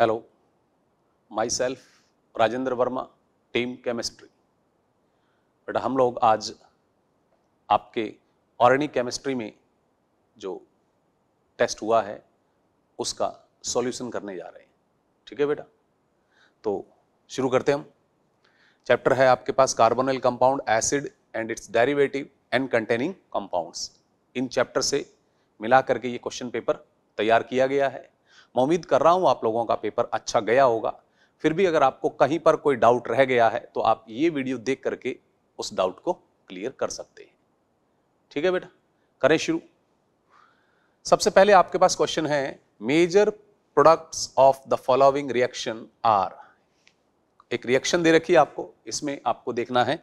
Hello myself Rajendra Verma team chemistry बेटा हम लोग आज आपके ऑर्गेनिक केमिस्ट्री में जो टेस्ट हुआ है उसका सॉल्यूशन करने जा रहे हैं ठीक है बेटा तो शुरू करते हम चैप्टर है आपके पास carbonyl compound acid and its derivative and containing compounds in chapter से मिला करके ये क्वेश्चन पेपर तैयार किया गया है मैं उम्मीद कर रहा हूँ आप लोगों का पेपर अच्छा गया होगा फिर भी अगर आपको कहीं पर कोई डाउट रह गया है तो आप ये वीडियो देख करके उस डाउट को क्लियर कर सकते हैं ठीक है बेटा करें शुरू सबसे पहले आपके पास क्वेश्चन है major products of the following reaction are एक रिएक्शन दे रखी है आपको इसमें आपको देखना है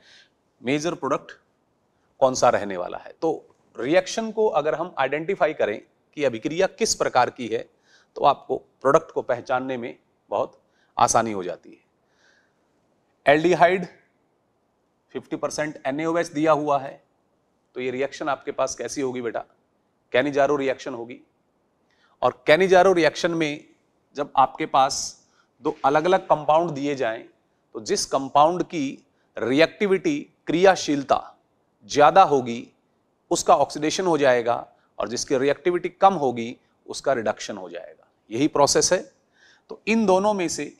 मेजर प्रोडक्ट कौन सा रहने वाला है तो रिएक्शन को अगर हम आइडेंटिफाई करें कि अभिक्रिया किस प्रकार की है तो आपको प्रोडक्ट को पहचानने में बहुत आसानी हो जाती है एल्डिहाइड 50 परसेंट दिया हुआ है तो ये रिएक्शन आपके पास कैसी होगी बेटा कैनिजारो रिएक्शन होगी और कैनिजारो रिएक्शन में जब आपके पास दो अलग अलग कंपाउंड दिए जाएं तो जिस कंपाउंड की रिएक्टिविटी क्रियाशीलता ज़्यादा होगी उसका ऑक्सीडेशन हो जाएगा और जिसकी रिएक्टिविटी कम होगी उसका रिडक्शन हो जाएगा यही प्रोसेस है तो इन दोनों में से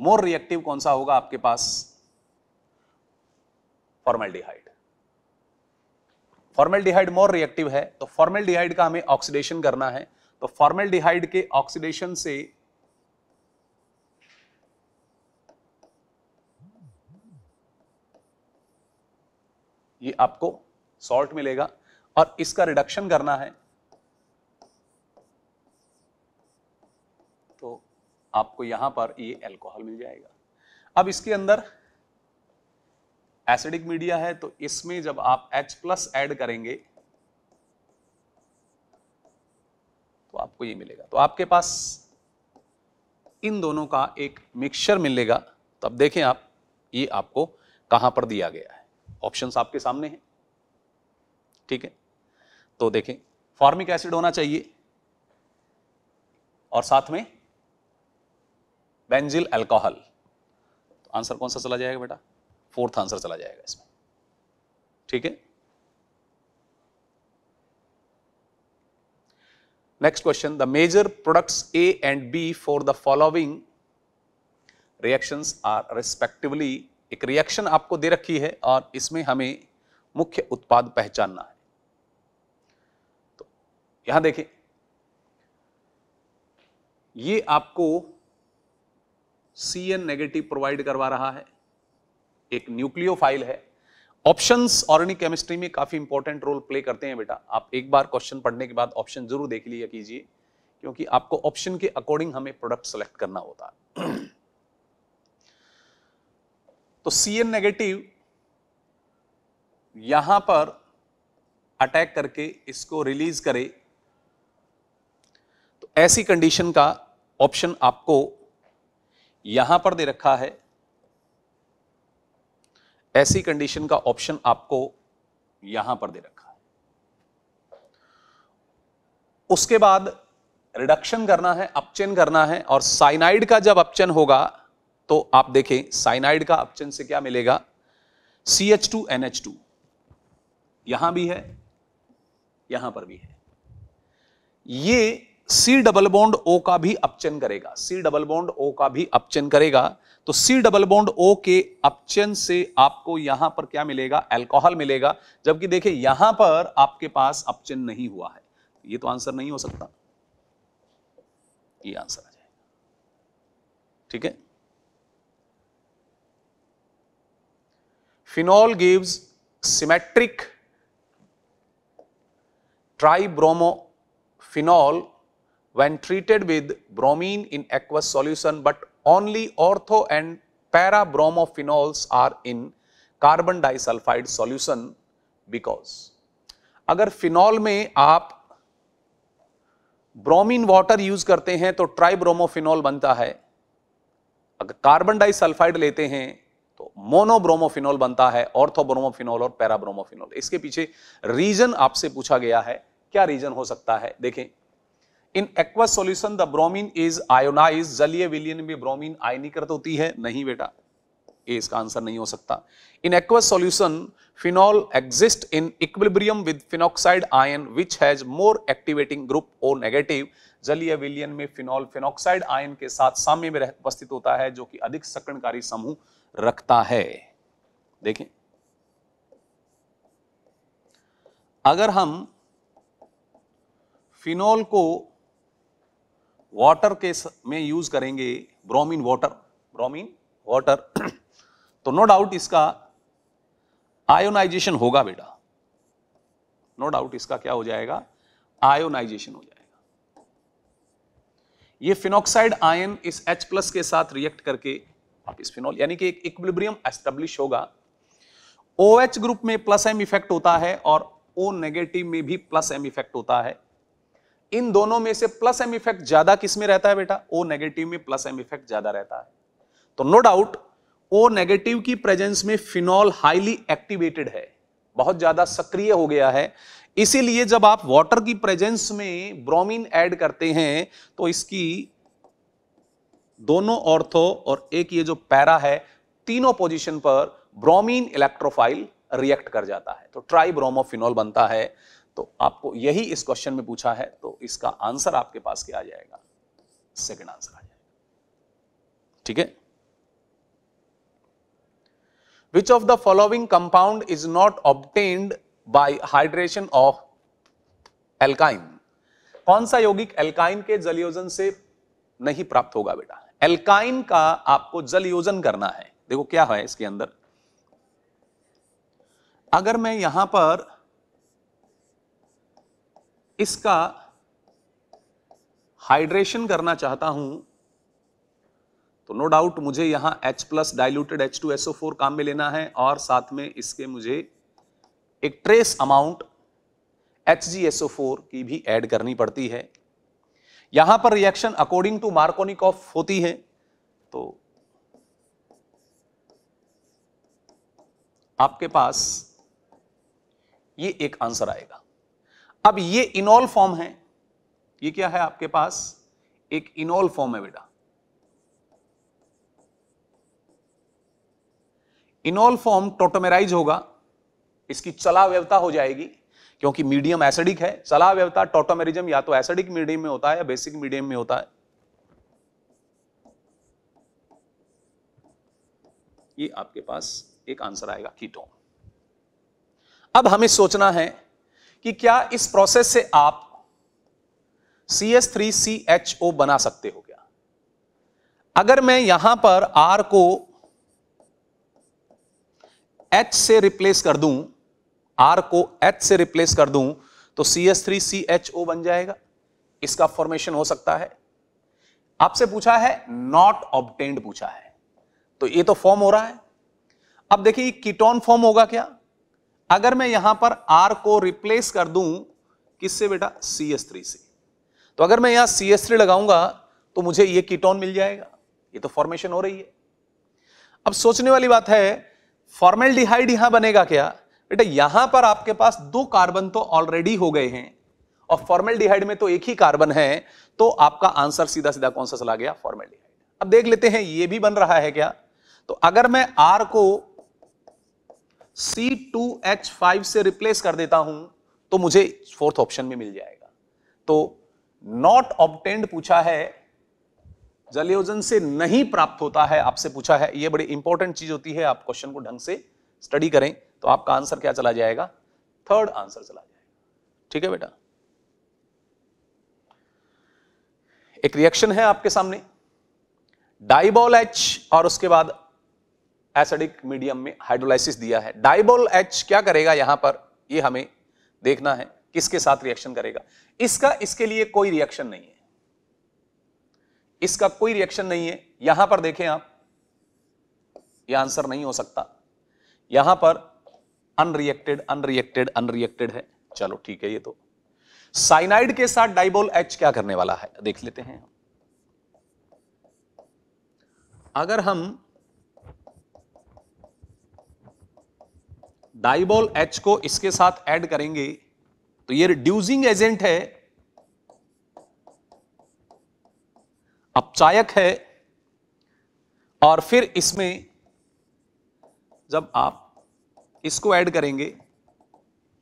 मोर रिएक्टिव कौन सा होगा आपके पास फॉर्मेल्डिहाइड फॉर्मेल्डिहाइड मोर रिएक्टिव है तो फॉर्मेल्डिहाइड का हमें ऑक्सीडेशन करना है तो फॉर्मेल्डिहाइड के ऑक्सीडेशन से ये आपको सॉल्ट मिलेगा और इसका रिडक्शन करना है आपको यहां पर ये अल्कोहल मिल जाएगा अब इसके अंदर एसिडिक मीडिया है तो इसमें जब आप एच प्लस एड करेंगे तो आपको ये मिलेगा तो आपके पास इन दोनों का एक मिक्सचर मिलेगा तो अब देखें आप ये आपको कहां पर दिया गया है ऑप्शंस आपके सामने हैं ठीक है तो देखें फॉर्मिक एसिड होना चाहिए और साथ में बेंजिल अल्कोहल तो आंसर कौन सा चला जाएगा बेटा फोर्थ आंसर चला जाएगा इसमें ठीक है next question the major products A and B for the following reactions are respectively एक रिएक्शन आपको दे रखी है और इसमें हमें मुख्य उत्पाद पहचानना है तो यहां देखें ये आपको सी एन नेगेटिव प्रोवाइड करवा रहा है एक न्यूक्लियोफाइल है ऑप्शंस ऑर्गेनिक केमिस्ट्री में काफी इंपॉर्टेंट रोल प्ले करते हैं बेटा आप एक बार क्वेश्चन पढ़ने के बाद ऑप्शन जरूर देख लिया कीजिए क्योंकि आपको ऑप्शन के अकॉर्डिंग हमें प्रोडक्ट सेलेक्ट करना होता है तो सी एन नेगेटिव यहां पर अटैक करके इसको रिलीज करे तो ऐसी कंडीशन का ऑप्शन आपको यहां पर दे रखा है ऐसी कंडीशन का ऑप्शन आपको यहां पर दे रखा है उसके बाद रिडक्शन करना है अपचन करना है और साइनाइड का जब अपचन होगा तो आप देखें साइनाइड का अपचन से क्या मिलेगा C H two N H two यहां भी है यहां पर भी है ये सी डबल बॉन्ड ओ का भी अपचन करेगा सी डबल बॉन्ड ओ का भी अपचन करेगा तो सी डबल बॉन्ड ओ के अपचन से आपको यहां पर क्या मिलेगा एल्कोहल मिलेगा जबकि देखिए यहां पर आपके पास अपचन नहीं हुआ है ये तो आंसर नहीं हो सकता ये आंसर आ जाएगा ठीक है phenol gives symmetric tribromophenol when treated with bromine in aqueous solution but only ortho and para bromophenols are in carbon disulphide solution because अगर फिनॉल में आप ब्रोमीन वाटर यूज करते हैं तो ट्राइब्रोमोफिनॉल बनता है अगर कार्बन डाइसल्फाइड लेते हैं तो मोनोब्रोमोफिनॉल बनता है ऑर्थोब्रोमोफिनॉल और पैराब्रोमोफिनॉल इसके पीछे रीजन आपसे पूछा गया है क्या रीजन हो सकता है देखें in aqua solution the bromine is ionise जलीय विलियन में ब्रोमीन आयनीकृत होती है नहीं बेटा ए इसका आंसर नहीं हो सकता in aqua solution phenol exist in equilibrium with phenoxide ion which has more activating group O negative जलीय विलियन में फिनॉल फिनोक्साइड आयन के साथ साम्य में उपस्थित होता है जो कि अधिक सक्रणकारी समूह रखता है देखें अगर हम फिनॉल को वाटर के में यूज करेंगे ब्रोमीन वाटर ब्रोमीन वाटर तो नो डाउट इसका आयोनाइजेशन होगा बेटा नो डाउट इसका क्या हो जाएगा आयोनाइजेशन हो जाएगा ये फिनोक्साइड आयन इस H प्लस के साथ रिएक्ट करके इस फिनोल यानी कि एक इक्विलिब्रियम एस्टेब्लिश होगा OH ग्रुप में प्लस एम इफेक्ट होता है और O नेगेटिव में भी प्लस एम इफेक्ट होता है इन दोनों में से प्लस एम इफेक्ट ज्यादा किस में रहता है बेटा ओ नेगेटिव में प्लस एम इफेक्ट ज्यादा रहता है तो नो डाउट ओ नेगेटिव की प्रेजेंस में फिनॉल हाईली एक्टिवेटेड है बहुत ज्यादा सक्रिय हो गया है इसीलिए जब आप वाटर की प्रेजेंस में ब्रोमीन ऐड करते हैं तो इसकी दोनों ऑर्थो और एक ये जो पैरा है तीनों पोजीशन पर ब्रोमीन इलेक्ट्रोफाइल रिएक्ट कर जाता है तो ट्राई ब्रोमोफिनॉल बनता है तो आपको यही इस क्वेश्चन में पूछा है तो इसका आंसर आपके पास क्या आ जाएगा सेकंड आंसर आ जाएगा ठीक है which of the following compound is not obtained by hydration of alkyne कौन सा यौगिक एल्काइन के जलयोजन से नहीं प्राप्त होगा बेटा एल्काइन का आपको जलयोजन करना है देखो क्या है इसके अंदर अगर मैं यहां पर इसका हाइड्रेशन करना चाहता हूं तो नो डाउट मुझे यहां H plus diluted H two SO four काम में लेना है और साथ में इसके मुझे एक trace amount H G SO four की भी ऐड करनी पड़ती है यहां पर रिएक्शन अकॉर्डिंग टू मार्कोनिकॉफ होती है तो आपके पास ये एक आंसर आएगा अब ये इनोल फॉर्म है ये क्या है आपके पास एक इनोल फॉर्म है बेटा इनोल फॉर्म टोटोमेराइज होगा इसकी चला व्यवता हो जाएगी क्योंकि मीडियम एसिडिक है चला व्यवता टोटोमेरिज्म या तो एसिडिक मीडियम में होता है या बेसिक मीडियम में होता है ये आपके पास एक आंसर आएगा कीटोन अब हमें सोचना है कि क्या इस प्रोसेस से आप C S three C H O बना सकते हो क्या अगर मैं यहां पर आर को एच से रिप्लेस कर दूं आर को एच से रिप्लेस कर दूं तो C S three C H O बन जाएगा इसका फॉर्मेशन हो सकता है आपसे पूछा है नॉट ऑब्टेंड पूछा है तो ये तो फॉर्म हो रहा है अब देखिए कीटोन फॉर्म होगा क्या अगर मैं यहां पर R को रिप्लेस कर दूं किससे बेटा सी एस थ्री से तो अगर मैं यहां सी एस थ्री लगाऊंगा तो मुझे ये कीटोन मिल जाएगा ये तो फॉर्मेशन हो रही है अब सोचने वाली बात है फॉर्मेल डिहाइड यहां बनेगा क्या बेटा यहां पर आपके पास दो कार्बन तो ऑलरेडी हो गए हैं और फॉर्मेल डिहाइड में तो एक ही कार्बन है तो आपका आंसर सीधा सीधा कौन सा चला गया फॉर्मेल्डिहाइड अब देख लेते हैं ये भी बन रहा है क्या तो अगर मैं आर को C2H5 से रिप्लेस कर देता हूं तो मुझे फोर्थ ऑप्शन में मिल जाएगा तो नॉट ऑप्टेंड पूछा है जलयोजन से नहीं प्राप्त होता है आपसे पूछा है यह बड़ी इंपॉर्टेंट चीज होती है आप क्वेश्चन को ढंग से स्टडी करें तो आपका आंसर क्या चला जाएगा थर्ड आंसर चला जाएगा ठीक है बेटा एक रिएक्शन है आपके सामने डाइबॉल एच और उसके बाद एसिडिक मीडियम में हाइड्रोलाइसिस दिया है डाइबोल एच क्या करेगा यहां पर ये हमें देखना है किसके साथ रिएक्शन करेगा इसका इसके लिए कोई रिएक्शन नहीं है इसका कोई रिएक्शन नहीं है यहां पर देखें आप ये आंसर नहीं हो सकता यहां पर अनरिएक्टेड अनरिएक्टेड अनरिएक्टेड है चलो ठीक है ये तो साइनाइड के साथ डाइबोल एच क्या करने वाला है देख लेते हैं अगर हम डाइबॉल एच को इसके साथ ऐड करेंगे तो ये रिड्यूसिंग एजेंट है अपचायक है और फिर इसमें जब आप इसको ऐड करेंगे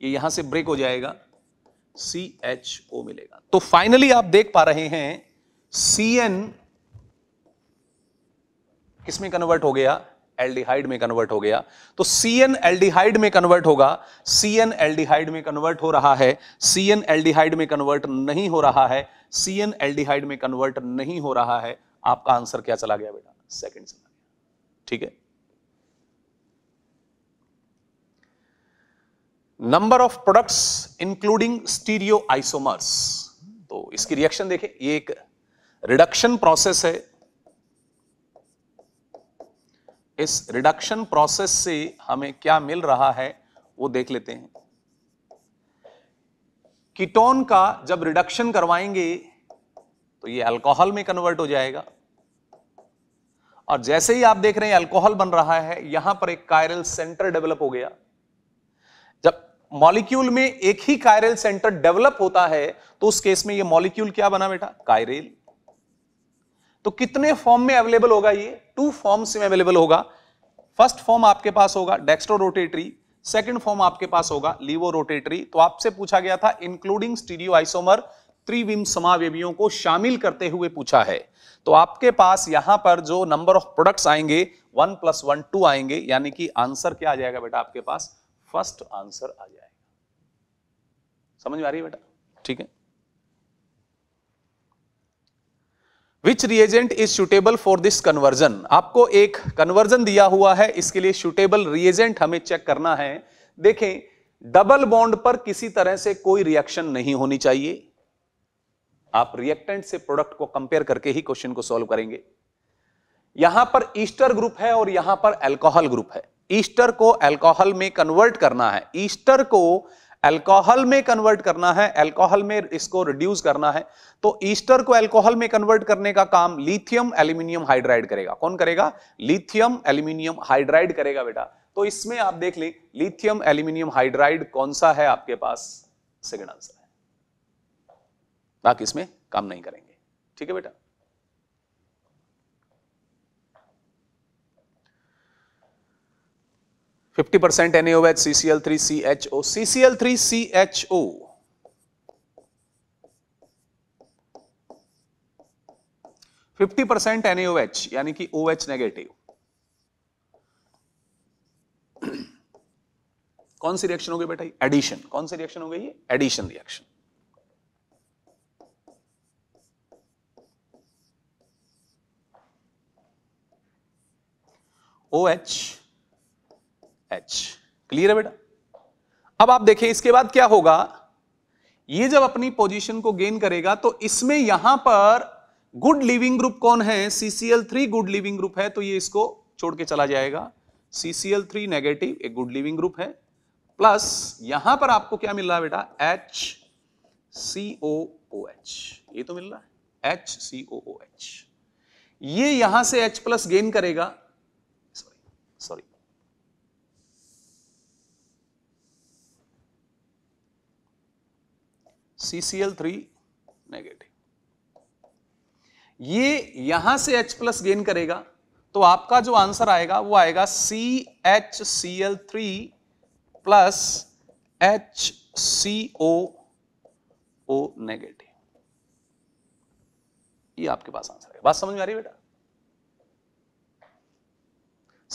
ये यहां से ब्रेक हो जाएगा सी एच ओ मिलेगा तो फाइनली आप देख पा रहे हैं सी एन किसमें कन्वर्ट हो गया एल्डिहाइड में कन्वर्ट हो गया तो सी एन एल्डिहाइड में कन्वर्ट होगा सी एन एल्डिहाइड में कन्वर्ट हो रहा है सी एन एल्डिहाइड में कन्वर्ट नहीं हो रहा है सी एन एल्डिहाइड में कन्वर्ट नहीं हो रहा है आपका आंसर क्या चला गया बेटा सेकेंड चला गया ठीक है number of products including stereoisomers तो इसकी रिएक्शन देखें ये एक रिडक्शन प्रोसेस है इस रिडक्शन प्रोसेस से हमें क्या मिल रहा है वो देख लेते हैं कीटोन का जब रिडक्शन करवाएंगे तो ये अल्कोहल में कन्वर्ट हो जाएगा और जैसे ही आप देख रहे हैं अल्कोहल बन रहा है यहां पर एक कायरल सेंटर डेवलप हो गया जब मॉलिक्यूल में एक ही कायरल सेंटर डेवलप होता है तो उस केस में ये मॉलिक्यूल क्या बना बेटा कायरेल तो कितने फॉर्म में अवेलेबल होगा ये टू फॉर्म्स में अवेलेबल होगा फर्स्ट फॉर्म आपके पास होगा डेक्स्ट्रो रोटेटरी सेकेंड फॉर्म आपके पास होगा लीवो रोटेटरी तो आपसे पूछा गया था इंक्लूडिंग स्टीरियो आइसोमर त्रिविम समावेवियों को शामिल करते हुए पूछा है तो आपके पास यहां पर जो नंबर ऑफ प्रोडक्ट्स आएंगे वन प्लस वन टू आएंगे यानी कि आंसर क्या आ जाएगा बेटा आपके पास फर्स्ट आंसर आ जाएगा समझ में आ रही है बेटा ठीक है which reagent is suitable for this conversion आपको एक कन्वर्जन दिया हुआ है इसके लिए सुटेबल रिएजेंट हमें चेक करना है देखें डबल बॉन्ड पर किसी तरह से कोई रिएक्शन नहीं होनी चाहिए आप रिएक्टेंट से प्रोडक्ट को कंपेयर करके ही क्वेश्चन को सॉल्व करेंगे यहां पर ईस्टर ग्रुप है और यहां पर एल्कोहल ग्रुप है ईस्टर को एल्कोहल में कन्वर्ट करना है ईस्टर को अल्कोहल में कन्वर्ट करना है अल्कोहल में इसको रिड्यूस करना है तो ईस्टर को अल्कोहल में कन्वर्ट करने का काम लिथियम एल्यूमिनियम हाइड्राइड करेगा कौन करेगा लिथियम एल्यूमिनियम हाइड्राइड करेगा बेटा तो इसमें आप देख लें लिथियम एल्यूमिनियम हाइड्राइड कौन सा है आपके पास सेकेंड आंसर है बाकी इसमें काम नहीं करेंगे ठीक है बेटा percent N H H C three O L three C H O fifty percent NH यानी कि ओ एच नेगेटिव कौन सी रिएक्शन हो गई बेटा एडिशन कौन सी रिएक्शन हो गई addition reaction O OH, H H clear है बेटा अब आप देखें इसके बाद क्या होगा ये जब अपनी पोजीशन को गेन करेगा तो इसमें यहां पर गुड लिविंग ग्रुप कौन है CCl three good leaving group है तो ये इसको छोड़ के चला जाएगा सीसीएल थ्री नेगेटिव एक गुड लिविंग ग्रुप है प्लस यहां पर आपको क्या मिल रहा है बेटा H C O O H ये तो मिल रहा है H C O O H ये यहां से एच प्लस गेन करेगा सॉरी सॉरी CCl3 नेगेटिव ये यहां से H प्लस गेन करेगा तो आपका जो आंसर आएगा वो आएगा C H C L three plus H C O O negative ये आपके पास आंसर है बात समझ में आ रही है बेटा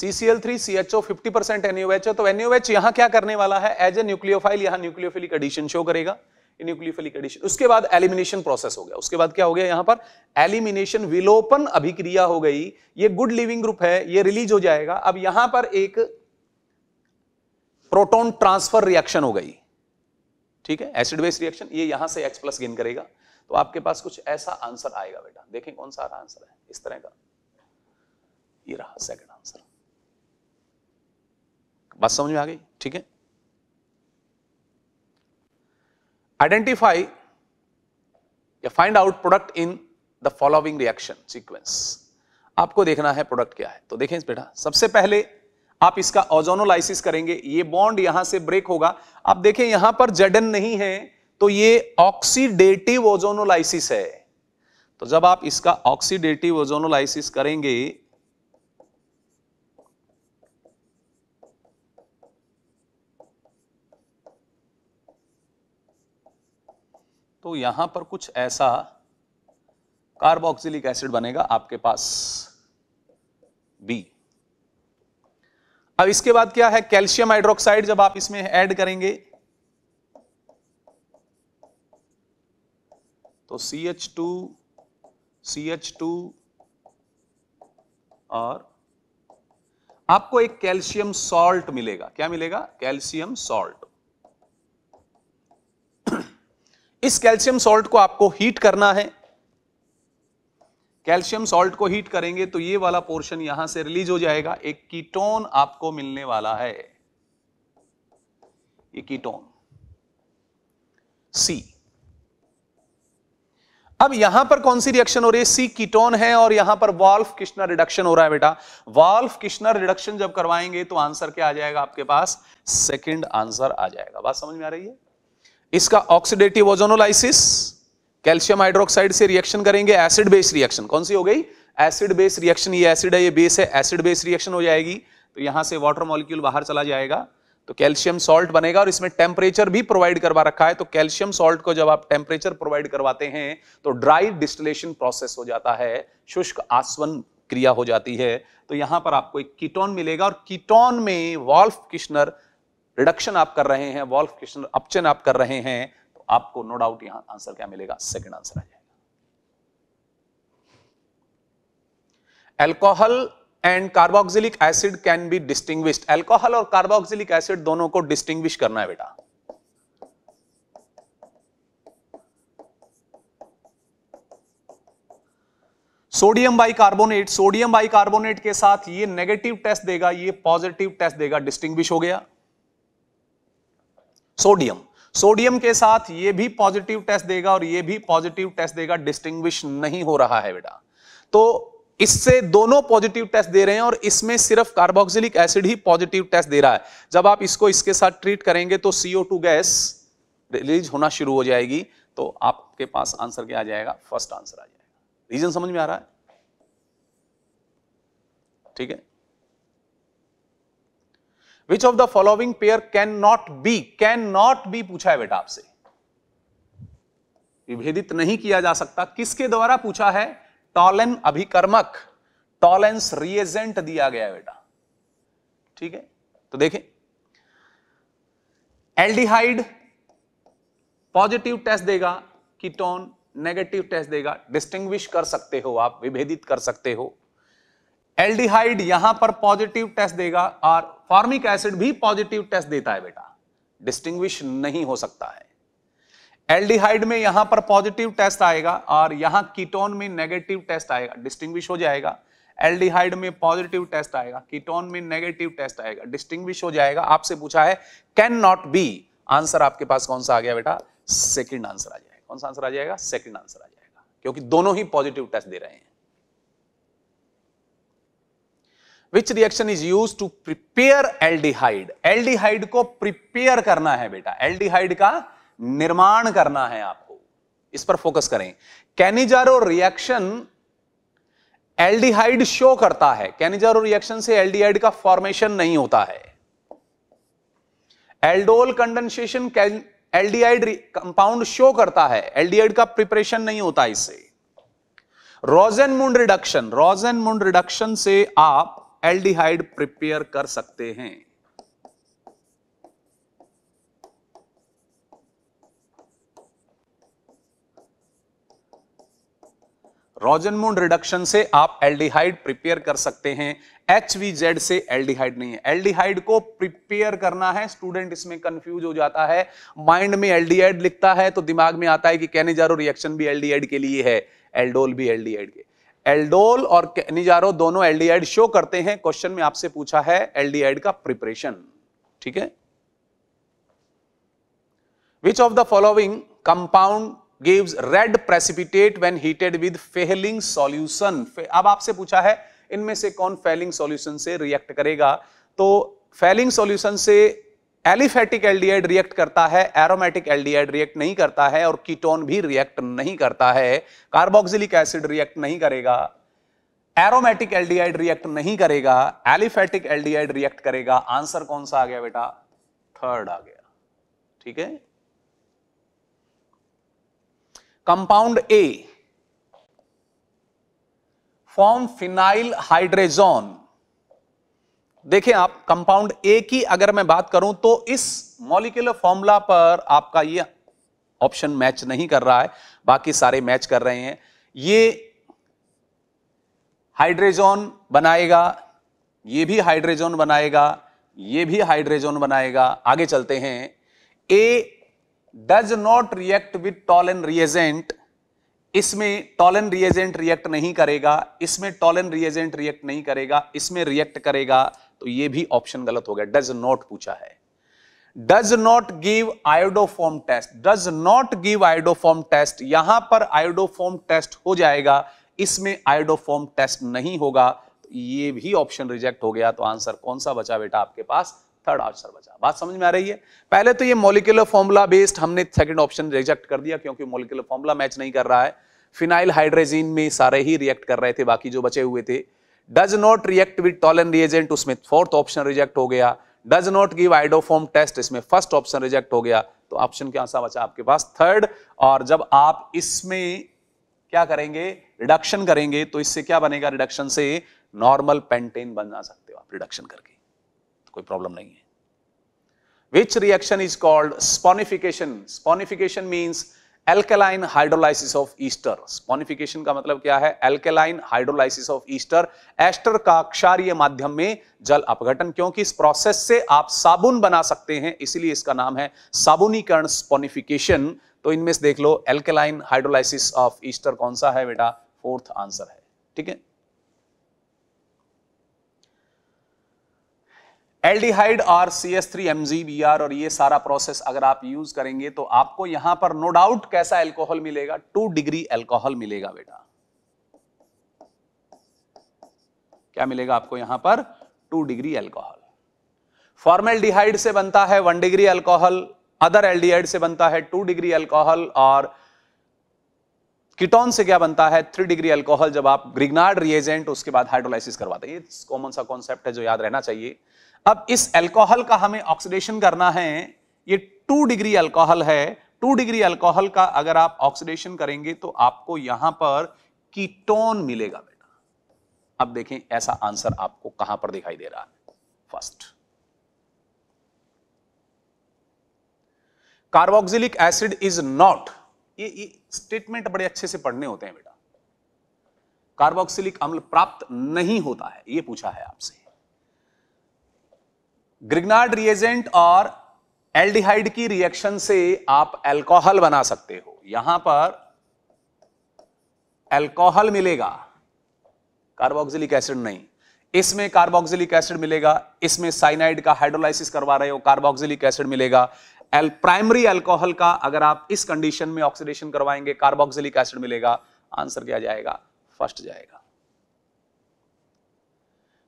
CCL three C H O fifty percent एनयूएच है तो एनयूएच यहां क्या करने वाला है एज ए न्यूक्लियोफाइल यहां न्यूक्लियोफिलिक एडिशन शो करेगा न्यूक्लियोफिलिक एडिशन उसके बाद एलिमिनेशन प्रोसेस हो गया उसके बाद क्या हो गया यहां पर एलिमिनेशन विलोपन अभिक्रिया हो गई ये गुड लिविंग ग्रुप है ये रिलीज हो जाएगा अब यहां पर एक प्रोटॉन ट्रांसफर रिएक्शन हो गई ठीक है एसिड बेस रिएक्शन ये यहां से एक्स प्लस गेन करेगा तो आपके पास कुछ ऐसा आंसर आएगा बेटा देखें कौन सा आंसर है इस तरह का ये रहा सेकंड आंसर बात समझ में आ गई ठीक है identify या find out product in the following reaction sequence आपको देखना है प्रोडक्ट क्या है तो देखें बेटा सबसे पहले आप इसका ओजोनोलाइसिस करेंगे ये बॉन्ड यहां से ब्रेक होगा आप देखें यहां पर जडन नहीं है तो ये ऑक्सीडेटिव ओजोनोलाइसिस है तो जब आप इसका ऑक्सीडेटिव ओजोनोलाइसिस करेंगे तो यहां पर कुछ ऐसा कार्बोक्सिलिक एसिड बनेगा आपके पास बी अब इसके बाद क्या है कैल्शियम हाइड्रोक्साइड जब आप इसमें ऐड करेंगे तो C H two C H two और आपको एक कैल्शियम सॉल्ट मिलेगा क्या मिलेगा कैल्शियम सॉल्ट इस कैल्शियम सॉल्ट को आपको हीट करना है कैल्शियम सॉल्ट को हीट करेंगे तो ये वाला पोर्शन यहां से रिलीज हो जाएगा एक कीटोन आपको मिलने वाला है ये कीटोन सी अब यहां पर कौन सी रिएक्शन हो रही है सी कीटोन है और यहां पर वॉल्फ किश्नर रिडक्शन हो रहा है बेटा वॉल्फ किश्नर रिडक्शन जब करवाएंगे तो आंसर क्या आ जाएगा आपके पास सेकंड आंसर आ जाएगा बात समझ में आ रही है इसका ऑक्सीडेटिव ओजोनोलाइसिस कैल्शियम हाइड्रोक्साइड से रिएक्शन करेंगे एसिड बेस रिएक्शन कौन सी हो गई एसिड बेस रिएक्शन ये एसिड है ये बेस है एसिड बेस रिएक्शन हो जाएगी तो यहां से वाटर मॉलिक्यूल बाहर चला जाएगा तो कैल्शियम सॉल्ट बनेगा और इसमें टेम्परेचर भी प्रोवाइड करवा रखा है तो कैल्शियम सॉल्ट को जब आप टेम्परेचर प्रोवाइड करवाते हैं तो ड्राई डिस्टिलेशन प्रोसेस हो जाता है शुष्क आसवन क्रिया हो जाती है तो यहां पर आपको एक कीटोन मिलेगा और कीटोन में वॉल्फ किश्नर रिडक्शन आप कर रहे हैं वॉल्व क्वेश्चन अपचन आप कर रहे हैं तो आपको नो डाउट यहां आंसर क्या मिलेगा सेकंड आंसर आ जाएगा alcohol and carboxylic acid can be distinguished alcohol और कार्बोक्सिलिक एसिड दोनों को डिस्टिंग्विश करना है बेटा sodium bicarbonate sodium bicarbonate के साथ ये नेगेटिव टेस्ट देगा ये पॉजिटिव टेस्ट देगा डिस्टिंग्विश हो गया सोडियम सोडियम के साथ ये भी पॉजिटिव टेस्ट देगा और ये भी पॉजिटिव टेस्ट देगा डिस्टिंग्विश नहीं हो रहा है बेटा तो इससे दोनों पॉजिटिव टेस्ट दे रहे हैं और इसमें सिर्फ कार्बोक्सिलिक एसिड ही पॉजिटिव टेस्ट दे रहा है जब आप इसको इसके साथ ट्रीट करेंगे तो टू गैस रिलीज होना शुरू हो जाएगी तो आपके पास आंसर क्या आ जाएगा फर्स्ट आंसर आ जाएगा रीजन समझ में आ रहा है ठीक है which of the following pair can not be can not be पूछा है बेटा आपसे विभेदित नहीं किया जा सकता किसके द्वारा पूछा है टॉलन अभिकर्मक टॉलेंस रिएजेंट दिया गया बेटा ठीक है तो देखें एल्डिहाइड पॉजिटिव टेस्ट देगा कीटोन नेगेटिव टेस्ट देगा डिस्टिंग्विश कर सकते हो आप विभेदित कर सकते हो एल्डिहाइड यहां पर पॉजिटिव टेस्ट देगा और फॉर्मिक एसिड भी पॉजिटिव टेस्ट देता है बेटा डिस्टिंग नहीं हो सकता है एल्डिहाइड में यहां पर पॉजिटिव टेस्ट आएगा और यहां कीटोन में नेगेटिव टेस्ट आएगा डिस्टिंग हो जाएगा एल्डिहाइड में पॉजिटिव टेस्ट आएगा कीटोन में नेगेटिव टेस्ट आएगा डिस्टिंग्विश हो जाएगा आपसे पूछा है कैन नॉट बी आंसर आपके पास कौन सा आ गया बेटा सेकेंड आंसर आ जाएगा कौन सा आंसर आ जाएगा सेकेंड आंसर आ जाएगा क्योंकि दोनों ही पॉजिटिव टेस्ट दे रहे हैं which reaction is use to prepare aldehyde aldehyde को प्रिपेयर करना है बेटा एल्डिहाइड का निर्माण करना है आपको इस पर फोकस करें कैनिजारो रिएक्शन एल्डिहाइड शो करता है कैनिजारो रिएक्शन से एल्डिहाइड का फॉर्मेशन नहीं होता है aldol condensation aldehyde compound show करता है एल्डिहाइड का प्रिपरेशन नहीं होता इससे रोजेनमुंड रिडक्शन रोजेनमुंड रिडक्शन से आप एल्डिहाइड प्रिपेयर कर सकते हैं रोजनमून रिडक्शन से आप एल्डिहाइड प्रिपेयर कर सकते हैं एच वी जेड से एल्डिहाइड नहीं है एल्डिहाइड को प्रिपेयर करना है स्टूडेंट इसमें कंफ्यूज हो जाता है माइंड में एल्डिहाइड लिखता है तो दिमाग में आता है कि कहने जा रो रिएक्शन भी एल्डिहाइड के लिए है एल्डोल भी एल्डिहाइड के एल्डोल और निजारो दोनों एल्डिहाइड शो करते हैं क्वेश्चन में आपसे पूछा है एल्डिहाइड का प्रिपरेशन ठीक है which of the following compound gives red precipitate when heated with Fehling solution अब आपसे पूछा है इनमें से कौन फेलिंग सॉल्यूशन से रिएक्ट करेगा तो फेलिंग सॉल्यूशन से एलिफेटिक एल्डिहाइड रिएक्ट करता है एरोमेटिक एल्डिहाइड रिएक्ट नहीं करता है और कीटोन भी रिएक्ट नहीं करता है कार्बोक्सिलिक एसिड रिएक्ट नहीं करेगा एरोमेटिक एल्डिहाइड रिएक्ट नहीं करेगा एलिफेटिक एल्डिहाइड रिएक्ट करेगा आंसर कौन सा आ गया बेटा थर्ड आ गया ठीक है compound A form phenyl hydrazone देखें आप कंपाउंड ए की अगर मैं बात करूं तो इस मॉलिक्यूलर फॉर्मूला पर आपका ये ऑप्शन मैच नहीं कर रहा है बाकी सारे मैच कर रहे हैं ये हाइड्रेजोन बनाएगा ये भी हाइड्रेजोन बनाएगा ये भी हाइड्रेजोन बनाएगा आगे चलते हैं A does not react with Tollens reagent इसमें टॉल एन रिएजेंट रिएक्ट नहीं करेगा इसमें टॉल एन रिएजेंट रिएक्ट नहीं करेगा इसमें रिएक्ट करेगा तो ये भी ऑप्शन गलत हो गया डज नॉट पूछा है does not give iodoform test does not give iodoform test यहां पर आयोडोफॉर्म टेस्ट हो जाएगा इसमें आयोडोफॉर्म टेस्ट नहीं होगा तो ये भी ऑप्शन रिजेक्ट हो गया तो आंसर कौन सा बचा बेटा आपके पास थर्ड आंसर बचा बात समझ में आ रही है पहले तो ये मोलिकुलर फॉर्मुला बेस्ड हमने सेकेंड ऑप्शन रिजेक्ट कर दिया क्योंकि मोलिकुलर फॉर्मुला मैच नहीं कर रहा है फिनाइल हाइड्रेजीन में सारे ही रिएक्ट कर रहे थे बाकी जो बचे हुए थे does not react with Tollens reagent उसमें फोर्थ ऑप्शन रिजेक्ट हो गया does not give iodoform test इसमें फर्स्ट ऑप्शन रिजेक्ट हो गया तो ऑप्शन क्या सा बचा आपके पास थर्ड और जब आप इसमें क्या करेंगे रिडक्शन करेंगे तो इससे क्या बनेगा रिडक्शन से नॉर्मल पेंटेन बन जा सकते हो आप रिडक्शन करके तो कोई प्रॉब्लम नहीं है which reaction is called saponification saponification means alkaline hydrolysis of ester saponification का मतलब क्या है alkaline hydrolysis of ester ester का क्षारीय माध्यम में जल अपघटन क्योंकि इस प्रोसेस से आप साबुन बना सकते हैं इसलिए इसका नाम है साबुनीकरण स्पॉनिफिकेशन तो इनमें से देख लो एल्केलाइन हाइड्रोलाइसिस ऑफ ईस्टर कौन सा है बेटा फोर्थ आंसर है ठीक है एल्डिहाइड और C S three M G B R और ये सारा प्रोसेस अगर आप यूज करेंगे तो आपको यहां पर नो डाउट कैसा एल्कोहल मिलेगा टू डिग्री एल्कोहल मिलेगा बेटा क्या मिलेगा आपको यहां पर टू डिग्री एल्कोहल फॉर्मेल्डिहाइड से बनता है one degree alcohol other aldehyde से बनता है टू डिग्री एल्कोहल और कीटोन से क्या बनता है थ्री डिग्री एल्कोहल जब आप ग्रिग्नार्ड रिएजेंट उसके बाद हाइड्रोलाइसिस करवाते हैं ये कॉमन सा कॉन्सेप्ट है जो याद रहना चाहिए अब इस अल्कोहल का हमें ऑक्सीडेशन करना है ये टू डिग्री अल्कोहल है टू डिग्री अल्कोहल का अगर आप ऑक्सीडेशन करेंगे तो आपको यहां पर कीटोन मिलेगा बेटा अब देखें ऐसा आंसर आपको कहां पर दिखाई दे रहा है first carboxylic acid is not ये, ये स्टेटमेंट बड़े अच्छे से पढ़ने होते हैं बेटा कार्बोक्सिलिक अम्ल प्राप्त नहीं होता है ये पूछा है आपसे ग्रिग्नार्ड रिएजेंट और एल्डिहाइड की रिएक्शन से आप एल्कोहल बना सकते हो यहां पर एल्कोहल मिलेगा कार्बोक्सिलिक एसिड नहीं इसमें कार्बोक्सिलिक एसिड मिलेगा इसमें साइनाइड का हाइड्रोलाइसिस करवा रहे हो कार्बोक्सिलिक एसिड मिलेगा एल प्राइमरी अल्कोहल का अगर आप इस कंडीशन में ऑक्सीडेशन करवाएंगे कार्बोक्सिलिक एसिड मिलेगा आंसर क्या जाएगा फर्स्ट जाएगा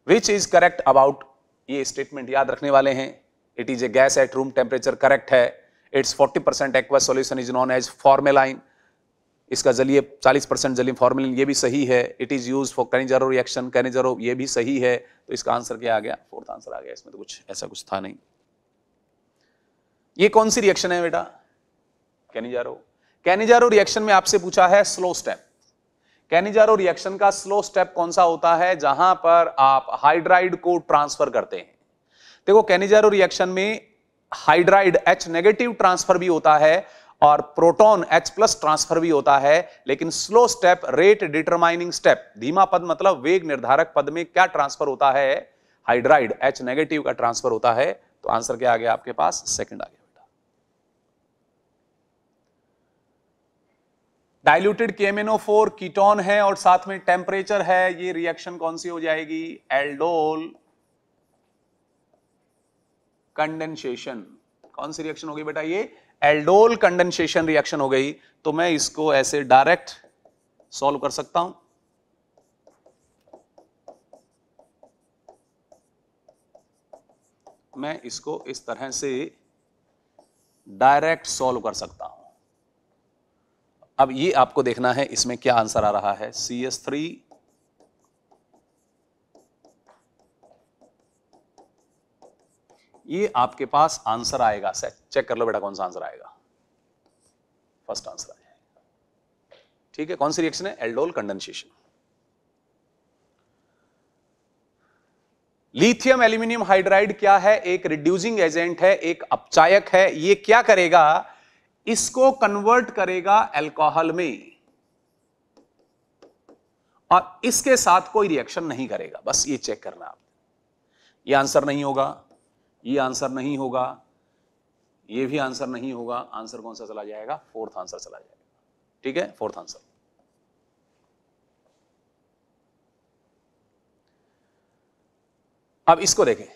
विच इज करेक्ट अबाउट ये स्टेटमेंट याद रखने वाले हैं it is a gas at room temperature correct है it's 40 percent aqua solution is known as formalin इसका जलिए 40 परसेंट जलिए फॉर्मेलिन ये भी सही है it is use for Cannizzaro reaction Cannizzaro ये भी सही है तो इसका आंसर क्या आ गया फोर्थ आंसर आ गया इसमें तो कुछ ऐसा कुछ था नहीं ये कौन सी रिएक्शन है बेटा कैनिजारो कैनिजारो रिएक्शन में आपसे पूछा है स्लो स्टेप कैनिजारो रिएक्शन का स्लो स्टेप कौन सा होता है जहां पर आप हाइड्राइड को ट्रांसफर करते हैं देखो कैनिजारो रिएक्शन में हाइड्राइड एच नेगेटिव ट्रांसफर भी होता है और प्रोटॉन एच प्लस ट्रांसफर भी होता है लेकिन slow step rate determining step धीमा पद मतलब वेग निर्धारक पद में क्या ट्रांसफर होता है हाइड्राइड एच नेगेटिव का ट्रांसफर होता है तो आंसर क्या आ गया आपके पास सेकंड आ गया डाइल्यूटेड केमेनोफोर कीटोन है और साथ में टेम्परेचर है ये रिएक्शन कौन सी हो जाएगी एल्डोल कंडेंसेशन कौन सी रिएक्शन हो गई बेटा ये एल्डोल कंडेंसेशन रिएक्शन हो गई तो मैं इसको ऐसे डायरेक्ट सॉल्व कर सकता हूं मैं इसको इस तरह से डायरेक्ट सॉल्व कर सकता हूं अब ये आपको देखना है इसमें क्या आंसर आ रहा है सी एस थ्री ये आपके पास आंसर आएगा सर चेक कर लो बेटा कौन सा आंसर आएगा फर्स्ट आंसर आएगा ठीक है कौन सी रिएक्शन है aldol condensation lithium aluminium hydride क्या है एक रिड्यूसिंग एजेंट है एक अपचायक है ये क्या करेगा इसको कन्वर्ट करेगा एल्कोहल में और इसके साथ कोई रिएक्शन नहीं करेगा बस ये चेक करना आप ये आंसर नहीं होगा ये आंसर नहीं होगा ये भी आंसर नहीं होगा आंसर कौन सा चला जाएगा फोर्थ आंसर चला जाएगा ठीक है फोर्थ आंसर अब इसको देखें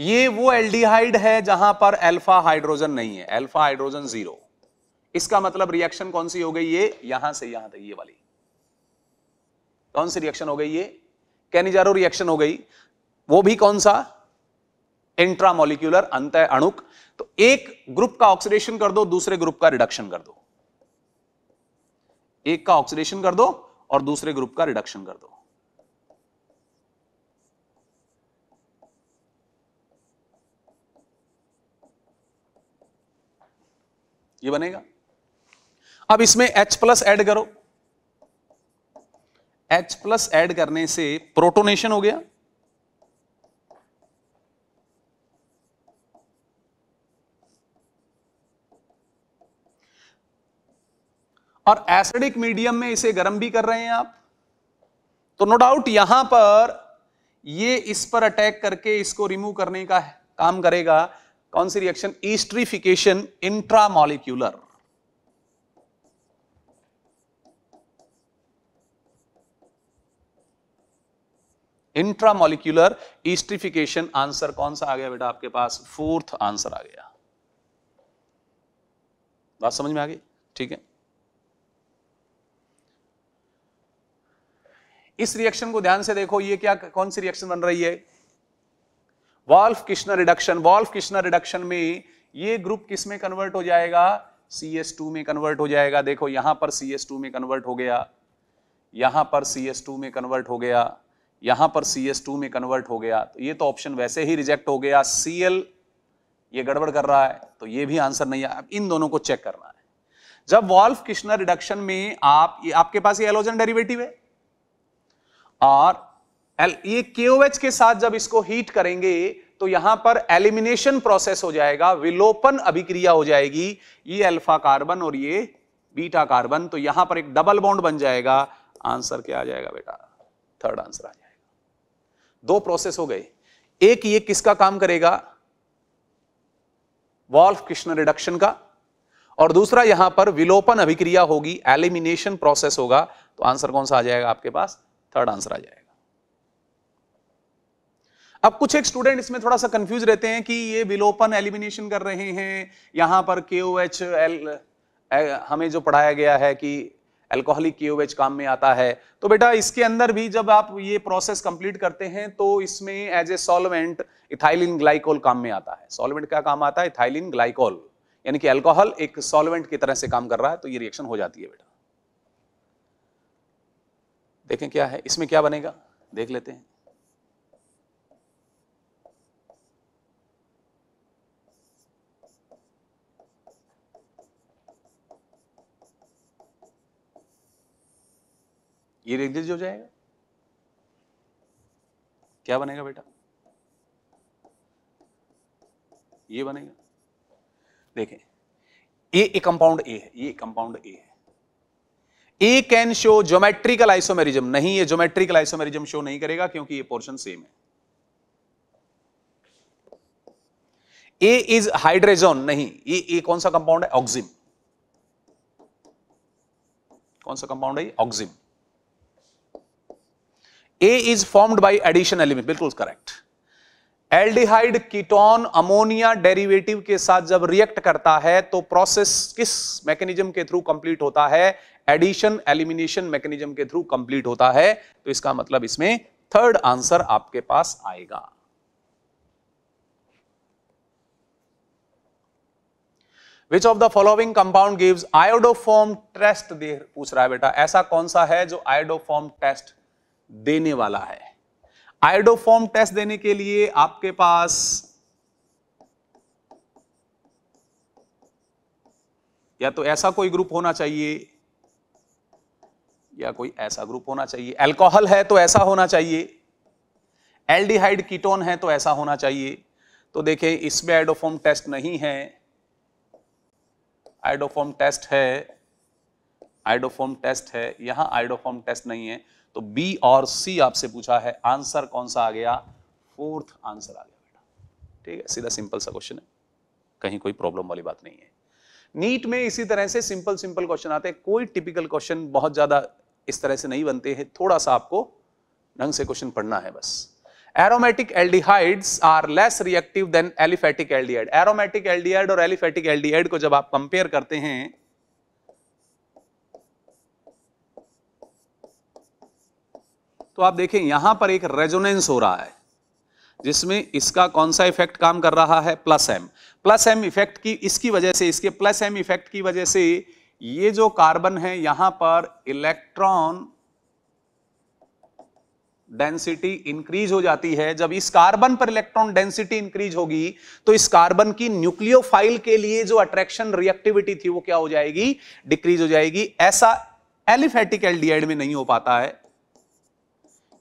ये वो एल्डिहाइड है जहां पर अल्फा हाइड्रोजन नहीं है अल्फा हाइड्रोजन जीरो इसका मतलब रिएक्शन कौन सी हो गई ये यहां से यहां तक ये वाली कौन सी रिएक्शन हो गई ये कैनिजारो रिएक्शन हो गई वो भी कौन सा इंट्रामोलिक्यूलर अंत अणुक तो एक ग्रुप का ऑक्सीडेशन कर दो दूसरे ग्रुप का रिडक्शन कर दो एक का ऑक्सीडेशन कर दो और दूसरे ग्रुप का रिडक्शन कर दो ये बनेगा अब इसमें H प्लस एड करो H प्लस एड करने से प्रोटोनेशन हो गया और एसिडिक मीडियम में इसे गर्म भी कर रहे हैं आप तो नो डाउट यहां पर ये इस पर अटैक करके इसको रिमूव करने का काम करेगा कौन सी reaction esterification intramolecular intramolecular esterification answer कौन सा आ गया बेटा आपके पास फोर्थ आंसर आ गया बात समझ में आ गई ठीक है इस रिएक्शन को ध्यान से देखो ये क्या कौन सी रिएक्शन बन रही है Wolff Kishner reduction Wolff Kishner reduction में ये ग्रुप किस में कन्वर्ट हो जाएगा सी एस टू में कन्वर्ट हो जाएगा देखो यहां पर सी एस टू में कन्वर्ट हो गया यहां पर सी एस टू में कन्वर्ट हो गया यहां पर सी एस टू में कन्वर्ट हो गया तो ये तो ऑप्शन वैसे ही रिजेक्ट हो गया सी एल ये गड़बड़ कर रहा है तो ये भी आंसर नहीं है अब इन दोनों को चेक करना है जब वॉल्फ किश्नर रिडक्शन में आप ये आपके पास ये एलोजन डेरिवेटिव है और ये KOH के साथ जब इसको हीट करेंगे तो यहां पर एलिमिनेशन प्रोसेस हो जाएगा विलोपन अभिक्रिया हो जाएगी ये अल्फा कार्बन और ये बीटा कार्बन तो यहां पर एक डबल बॉन्ड बन जाएगा आंसर क्या आ जाएगा बेटा थर्ड आंसर आ जाएगा दो प्रोसेस हो गए एक ये किसका काम करेगा वॉल्फ कृष्ण रिडक्शन का और दूसरा यहां पर विलोपन अभिक्रिया होगी एलिमिनेशन प्रोसेस होगा तो आंसर कौन सा आ जाएगा आपके पास थर्ड आंसर आ जाएगा अब कुछ एक स्टूडेंट इसमें थोड़ा सा कंफ्यूज रहते हैं कि ये विलोपन एलिमिनेशन कर रहे हैं यहां पर के ओ एच एल हमें जो पढ़ाया गया है कि एल्कोहलिक के ओ एच काम में आता है तो बेटा इसके अंदर भी जब आप ये प्रोसेस कंप्लीट करते हैं तो इसमें as a solvent ethylene glycol काम में आता है सॉल्वेंट का काम आता है इथाइलिन ग्लाइकोल यानी कि एल्कोहल एक सॉल्वेंट की तरह से काम कर रहा है तो ये रिएक्शन हो जाती है बेटा देखें क्या है इसमें क्या बनेगा देख लेते हैं ये रेग्लिज हो जाएगा क्या बनेगा बेटा ये बनेगा देखें ए ए कंपाउंड ए है ये कंपाउंड ए है A can show geometrical isomerism नहीं ये ज्योमेट्रिकल आइसोमेरिज्म शो नहीं करेगा क्योंकि ये पोर्शन सेम है ए इज हाइड्रेजोन नहीं ये ए कौन सा कंपाउंड है ऑक्सिम कौन सा कंपाउंड है oxime A is formed by addition element बिल्कुल correct aldehyde ketone ammonia derivative के साथ जब रिएक्ट करता है तो प्रोसेस किस मैकेनिज्म के थ्रू कंप्लीट होता है एडिशन एलिमिनेशन मैकेनिज्म के थ्रू कंप्लीट होता है तो इसका मतलब इसमें थर्ड आंसर आपके पास आएगा which of the following compound gives iodoform test दे पूछ रहा है बेटा ऐसा कौन सा है जो आयोडोफॉर्म टेस्ट देने वाला है आइडोफॉर्म टेस्ट देने के लिए आपके पास या तो ऐसा कोई ग्रुप होना चाहिए या कोई ऐसा ग्रुप होना चाहिए अल्कोहल है तो ऐसा होना चाहिए एल्डिहाइड कीटोन है तो ऐसा होना चाहिए तो देखें इसमें आइडोफॉर्म टेस्ट नहीं है आइडोफॉर्म टेस्ट है आइडोफॉर्म टेस्ट है यहां आइडोफॉर्म टेस्ट नहीं है तो बी और सी आपसे पूछा है आंसर कौन सा आ गया फोर्थ आंसर आ गया बेटा ठीक है सीधा सिंपल सा क्वेश्चन है कहीं कोई प्रॉब्लम वाली बात नहीं है नीट में इसी तरह से सिंपल सिंपल क्वेश्चन आते हैं कोई टिपिकल क्वेश्चन बहुत ज़्यादा इस तरह से नहीं बनते हैं थोड़ा सा आपको ढंग से क्वेश्चन पढ़ना है बस aromatic aldehydes are less reactive than aliphatic aldehyde aromatic aldehyde और एलिफेटिक एल्डिहाइड को जब आप कंपेयर करते हैं तो आप देखें यहां पर एक रेजोनेंस हो रहा है जिसमें इसका कौन सा इफेक्ट काम कर रहा है plus M plus M effect की इसकी वजह से इसके प्लस एम इफेक्ट की वजह से ये जो कार्बन है यहां पर इलेक्ट्रॉन डेंसिटी इंक्रीज हो जाती है जब इस कार्बन पर इलेक्ट्रॉन डेंसिटी इंक्रीज होगी तो इस कार्बन की न्यूक्लियोफाइल के लिए जो अट्रैक्शन रिएक्टिविटी थी वो क्या हो जाएगी डिक्रीज हो जाएगी ऐसा एलिफेटिक एल्डिहाइड में नहीं हो पाता है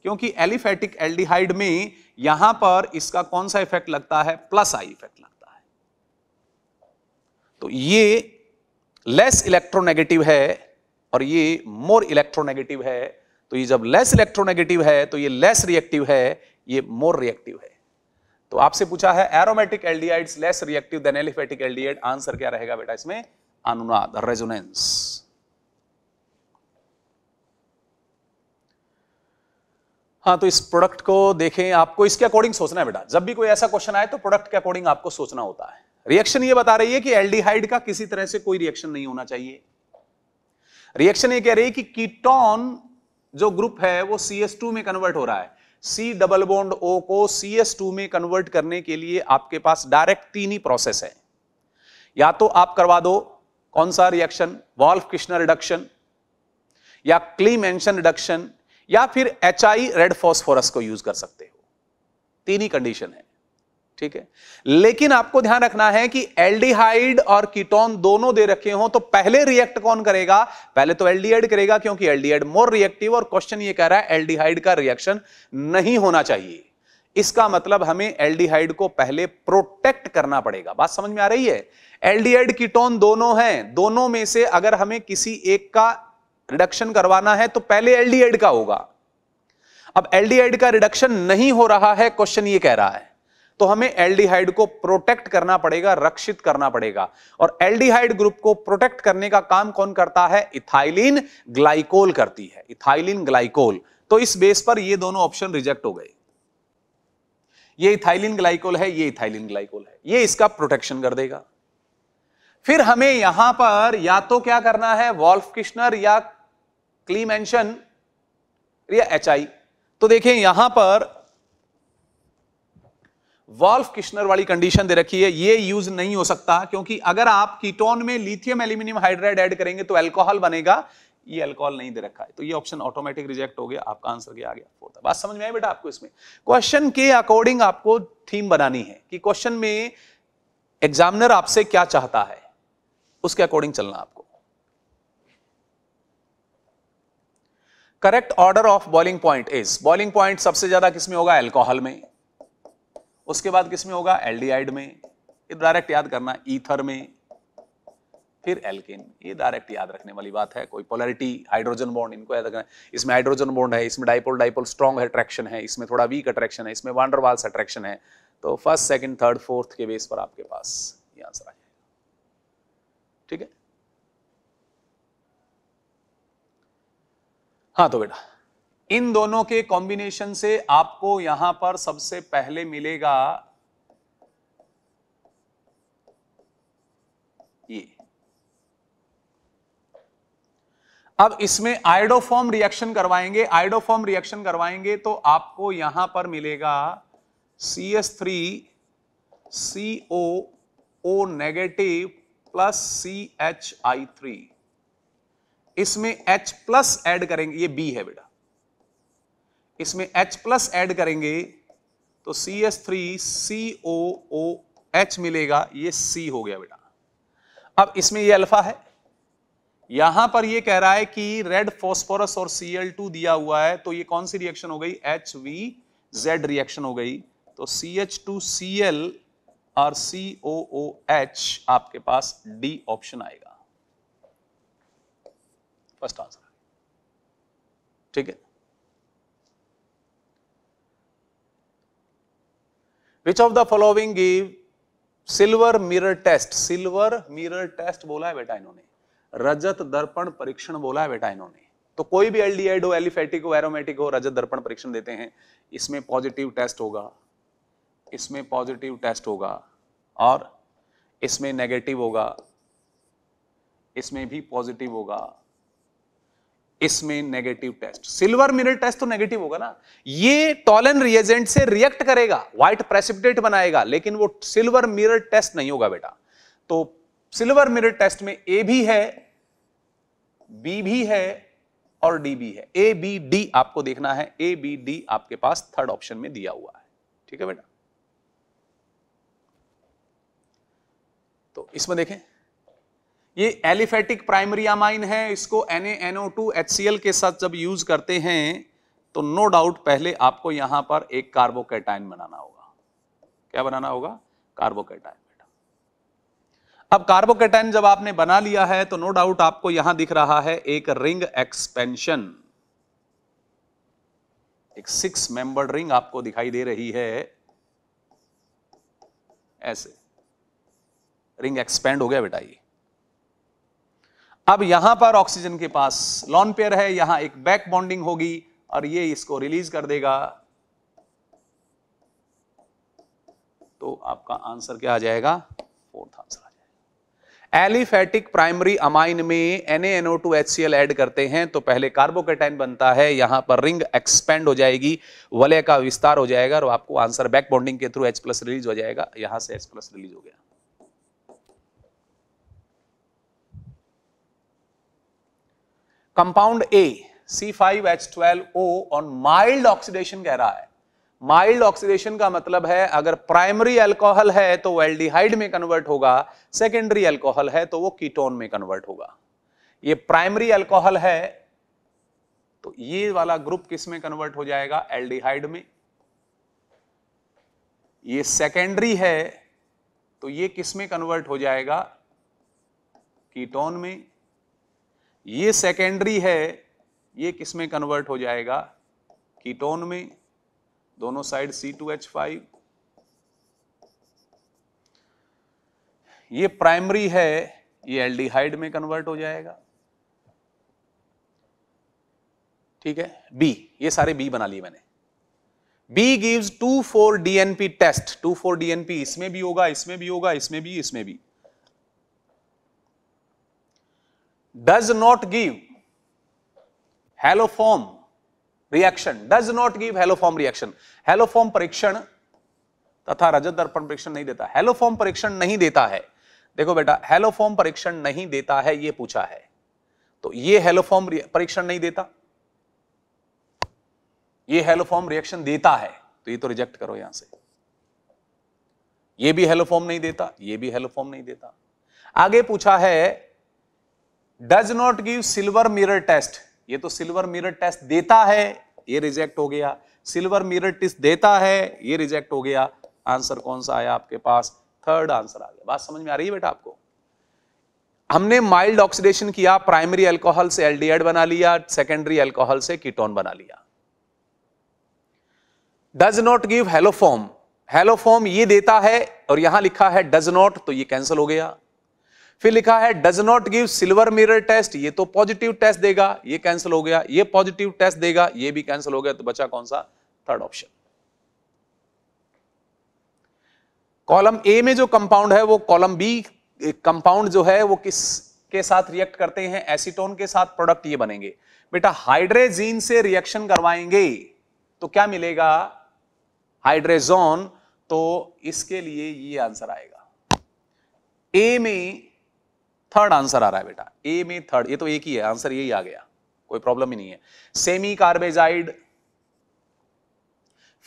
क्योंकि एलिफेटिक एल्डिहाइड में यहां पर इसका कौन सा इफेक्ट लगता है प्लस आई इफेक्ट लगता है तो ये लेस इलेक्ट्रोनेगेटिव है और ये मोर इलेक्ट्रोनेगेटिव है तो ये जब लेस इलेक्ट्रोनेगेटिव है तो ये लेस रिएक्टिव है ये मोर रिएक्टिव है तो आपसे पूछा है aromatic aldehydes less reactive than aliphatic aldehyde answer क्या रहेगा बेटा इसमें अनुनाद रेजोनेंस हाँ तो इस प्रोडक्ट को देखें आपको इसके अकॉर्डिंग सोचना है बेटा जब भी कोई ऐसा क्वेश्चन आए तो प्रोडक्ट के अकॉर्डिंग आपको सोचना होता है रिएक्शन ये बता रही है कि एल्डिहाइड का किसी तरह से कोई रिएक्शन नहीं होना चाहिए रिएक्शन ये कह रही है कि कीटोन जो ग्रुप है वो टू में कन्वर्ट हो रहा है सी डबल बॉन्ड ओ को सी एस टू में कन्वर्ट करने के लिए आपके पास डायरेक्ट तीन ही प्रोसेस है या तो आप करवा दो कौन सा रिएक्शन वॉल्फ कृष्णा रिडक्शन या क्लीमेंशन रिडक्शन या फिर एच आई रेड फॉस्फोरस को यूज कर सकते हो तीन ही कंडीशन है ठीक है लेकिन आपको ध्यान रखना है कि एल्डिहाइड और कीटोन दोनों दे रखे हो तो पहले रिएक्ट कौन करेगा पहले तो एल्डिहाइड करेगा क्योंकि एल्डिहाइड मोर रिएक्टिव और क्वेश्चन ये कह रहा है एल्डिहाइड का रिएक्शन नहीं होना चाहिए इसका मतलब हमें एल्डिहाइड को पहले प्रोटेक्ट करना पड़ेगा बात समझ में आ रही है एल्डिहाइड कीटोन दोनों हैं दोनों में से अगर हमें किसी एक का रिडक्शन करवाना है तो पहले एलडीएड का होगा अब एलडीएड का रिडक्शन नहीं हो रहा है क्वेश्चन ये कह रहा है तो हमें एल्डिहाइड को प्रोटेक्ट करना पड़ेगा रक्षित करना पड़ेगा और एल्डिहाइड ग्रुप को प्रोटेक्ट करने का काम कौन करता है इथाइलिन ग्लाइकोल करती है इथाइलिन ग्लाइकोल तो इस बेस पर ये दोनों ऑप्शन रिजेक्ट हो गए ये इथाइलिन ग्लाइकोल है ये इथाइलिन ग्लाइकोल है ये इसका प्रोटेक्शन कर देगा फिर हमें यहां पर या तो क्या करना है वॉल्फ किश्नर या क्ली मेंशन या एच आई तो देखें यहां पर वॉल्फ किश्नर वाली कंडीशन दे रखी है ये यूज नहीं हो सकता क्योंकि अगर आप कीटोन में लिथियम एल्यूमिनियम हाइड्राइड ऐड करेंगे तो एल्कोहल बनेगा ये अल्कोहल नहीं दे रखा है तो ये ऑप्शन ऑटोमेटिक रिजेक्ट हो गया आपका आंसर क्या आ गया फोर्थ बात समझ में आई बेटा आपको इसमें क्वेश्चन के अकॉर्डिंग आपको थीम बनानी है कि क्वेश्चन में एग्जामिनर आपसे क्या चाहता है उसके अकॉर्डिंग चलना आपको correct order of boiling point is boiling point सबसे ज्यादा किसमें होगा एल्कोहल में उसके बाद किसमें होगा एल्डिहाइड में ये डायरेक्ट याद करना ईथर में फिर एल्किन ये डायरेक्ट याद रखने वाली बात है कोई पोलरिटी हाइड्रोजन बॉन्ड इनको याद रखना इसमें हाइड्रोजन बॉन्ड है इसमें डाइपोल डाइपोल स्ट्रॉन्ग अट्रैक्शन है इसमें थोड़ा वीक अट्रैक्शन है इसमें वांडरवाल्स अट्रैक्शन है तो फर्स्ट सेकंड थर्ड फोर्थ के बेस पर आपके पास ये आंसर आ जाएगा ठीक है हाँ तो बेटा इन दोनों के कॉम्बिनेशन से आपको यहां पर सबसे पहले मिलेगा ये अब इसमें आइडोफॉर्म रिएक्शन करवाएंगे आइडोफॉर्म रिएक्शन करवाएंगे तो आपको यहां पर मिलेगा C S three C O O negative plus C H I three इसमें H प्लस एड करेंगे ये B है बेटा इसमें H प्लस एड करेंगे तो C S three C O O H मिलेगा ये C हो गया बेटा अब इसमें ये अल्फा है यहां पर ये कह रहा है कि रेड फॉस्फोरस और Cl2 दिया हुआ है तो ये कौन सी रिएक्शन हो गई एच वी जेड रिएक्शन हो गई तो C H two C L और सी ओ ओ एच आपके पास डी ऑप्शन आएगा फर्स्ट आंसर ठीक है which of the following give silver mirror test silver mirror test बोला है बेटा इन्होंने रजत दर्पण परीक्षण बोला है बेटा इन्होंने तो कोई भी एल्डिहाइड हो एलिफेटिक हो एरोमेटिक हो रजत दर्पण परीक्षण देते हैं इसमें पॉजिटिव टेस्ट होगा इसमें पॉजिटिव टेस्ट होगा और इसमें नेगेटिव होगा इसमें भी पॉजिटिव होगा इसमें negative test silver mirror test तो नेगेटिव होगा ना ये टॉलन रिएजेंट से रिएक्ट करेगा व्हाइट प्रेसिपिटेट बनाएगा लेकिन वो सिल्वर मिरर टेस्ट नहीं होगा बेटा तो सिल्वर मिरर टेस्ट में ए भी है बी भी है और डी भी है ए बी डी आपको देखना है ए बी डी आपके पास थर्ड ऑप्शन में दिया हुआ है ठीक है बेटा तो इसमें देखें ये एलिफेटिक प्राइमरी अमाइन है इसको Na के साथ जब यूज करते हैं तो नो डाउट पहले आपको यहां पर एक कार्बोकेटाइन बनाना होगा क्या बनाना होगा कार्बोकेटाइन अब कार्बोकेटाइन जब आपने बना लिया है तो नो डाउट आपको यहां दिख रहा है एक रिंग एक्सपेंशन एक सिक्स मेंबर रिंग आपको दिखाई दे रही है ऐसे रिंग एक्सपेंड हो गया बेटा ये अब यहां पर ऑक्सीजन के पास लॉन पेयर है यहां एक बैक बॉन्डिंग होगी और ये इसको रिलीज कर देगा तो आपका आंसर क्या आ जाएगा फोर्थ आंसर आ जाएगा एलिफेटिक प्राइमरी अमाइन में एल ऐड करते हैं तो पहले कार्बोकेटाइन बनता है यहां पर रिंग एक्सपेंड हो जाएगी वलय का विस्तार हो जाएगा और आपको आंसर बैक बॉन्डिंग के थ्रू प्लस रिलीज हो जाएगा यहां से प्लस रिलीज हो गया compound A O on mild oxidation कह रहा है माइल्ड ऑक्सीडेशन का मतलब है अगर प्राइमरी अल्कोहल है तो एल्डिहाइड में कन्वर्ट होगा सेकेंडरी अल्कोहल है तो वो कीटोन में कन्वर्ट होगा ये प्राइमरी अल्कोहल है तो ये वाला ग्रुप किस में कन्वर्ट हो जाएगा एल्डिहाइड में ये सेकेंडरी है तो ये किस में कन्वर्ट हो जाएगा कीटोन में ये सेकेंडरी है ये किस में कन्वर्ट हो जाएगा कीटोन में दोनों साइड C2H5 ये प्राइमरी है ये एल्डिहाइड में कन्वर्ट हो जाएगा ठीक है बी ये सारे बी बना लिए मैंने B gives two four DNP test two four DNP इसमें भी होगा इसमें भी होगा इसमें भी इसमें भी does not give haloform reaction does not give haloform reaction haloform परीक्षण तथा रजत दर्पण परीक्षण नहीं देता हेलोफॉर्म परीक्षण नहीं देता है देखो बेटा हेलोफॉर्म परीक्षण नहीं देता है ये पूछा है तो ये हेलोफॉर्म परीक्षण नहीं देता ये हेलोफॉर्म रिएक्शन देता है तो ये तो रिजेक्ट करो यहां से ये भी हेलोफॉर्म नहीं देता ये भी हेलोफॉर्म नहीं देता आगे पूछा है does not give silver mirror test ये तो सिल्वर मिरर टेस्ट देता है ये रिजेक्ट हो गया सिल्वर मिरर टेस्ट देता है ये रिजेक्ट हो गया आंसर कौन सा आया आपके पास थर्ड आंसर आ गया बात समझ में आ रही है बेटा आपको हमने माइल्ड ऑक्सीडेशन किया प्राइमरी अल्कोहल से एल्डिहाइड बना लिया सेकेंडरी अल्कोहल से कीटोन बना लिया does not give haloform haloform ये देता है और यहां लिखा है डज नॉट तो ये कैंसिल हो गया फिर लिखा है does not give silver mirror test ये तो पॉजिटिव टेस्ट देगा ये कैंसिल हो गया ये पॉजिटिव टेस्ट देगा ये भी कैंसिल हो गया तो बचा कौन सा थर्ड ऑप्शन कॉलम ए में जो कंपाउंड है वो कॉलम बी कंपाउंड जो है वो किस के साथ रिएक्ट करते हैं एसीटोन के साथ प्रोडक्ट ये बनेंगे बेटा हाइड्रेजीन से रिएक्शन करवाएंगे तो क्या मिलेगा हाइड्रेजोन तो इसके लिए ये आंसर आएगा ए में थर्ड आंसर आ रहा है बेटा ए में थर्ड ये तो एक ही है आंसर यही आ गया कोई प्रॉब्लम ही नहीं है semicarbazide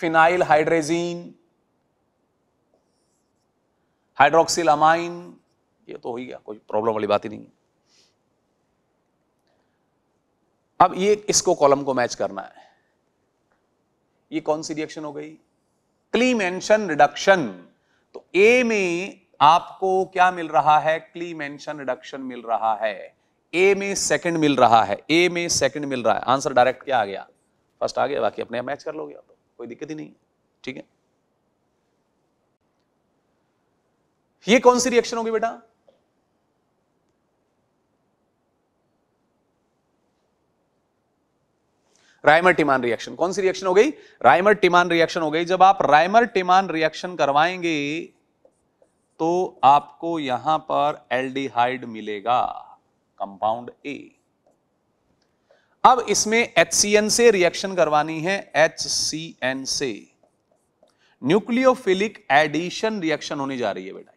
phenyl hydrazine hydroxyl amine ये तो हो ही गया कोई प्रॉब्लम वाली बात ही नहीं अब ये इसको कॉलम को मैच करना है ये कौन सी रिएक्शन हो गई क्लीमेंशन रिडक्शन तो ए में आपको क्या मिल रहा है क्लीमेंशन रिडक्शन मिल रहा है ए में सेकंड मिल रहा है ए में सेकंड मिल रहा है आंसर डायरेक्ट क्या आ गया फर्स्ट आ गया बाकी अपने मैच कर लोगे आप तो कोई दिक्कत ही नहीं है ठीक है ये कौन सी रिएक्शन होगी बेटा राइमर टिमान रिएक्शन कौन सी रिएक्शन हो गई राइमर टिमान रिएक्शन हो गई जब आप राइमर टिमान रिएक्शन करवाएंगे तो आपको यहां पर एल्डिहाइड मिलेगा कंपाउंड ए अब इसमें HCN से रिएक्शन करवानी है HCN से न्यूक्लियोफिलिक एडिशन रिएक्शन होने जा रही है बेटा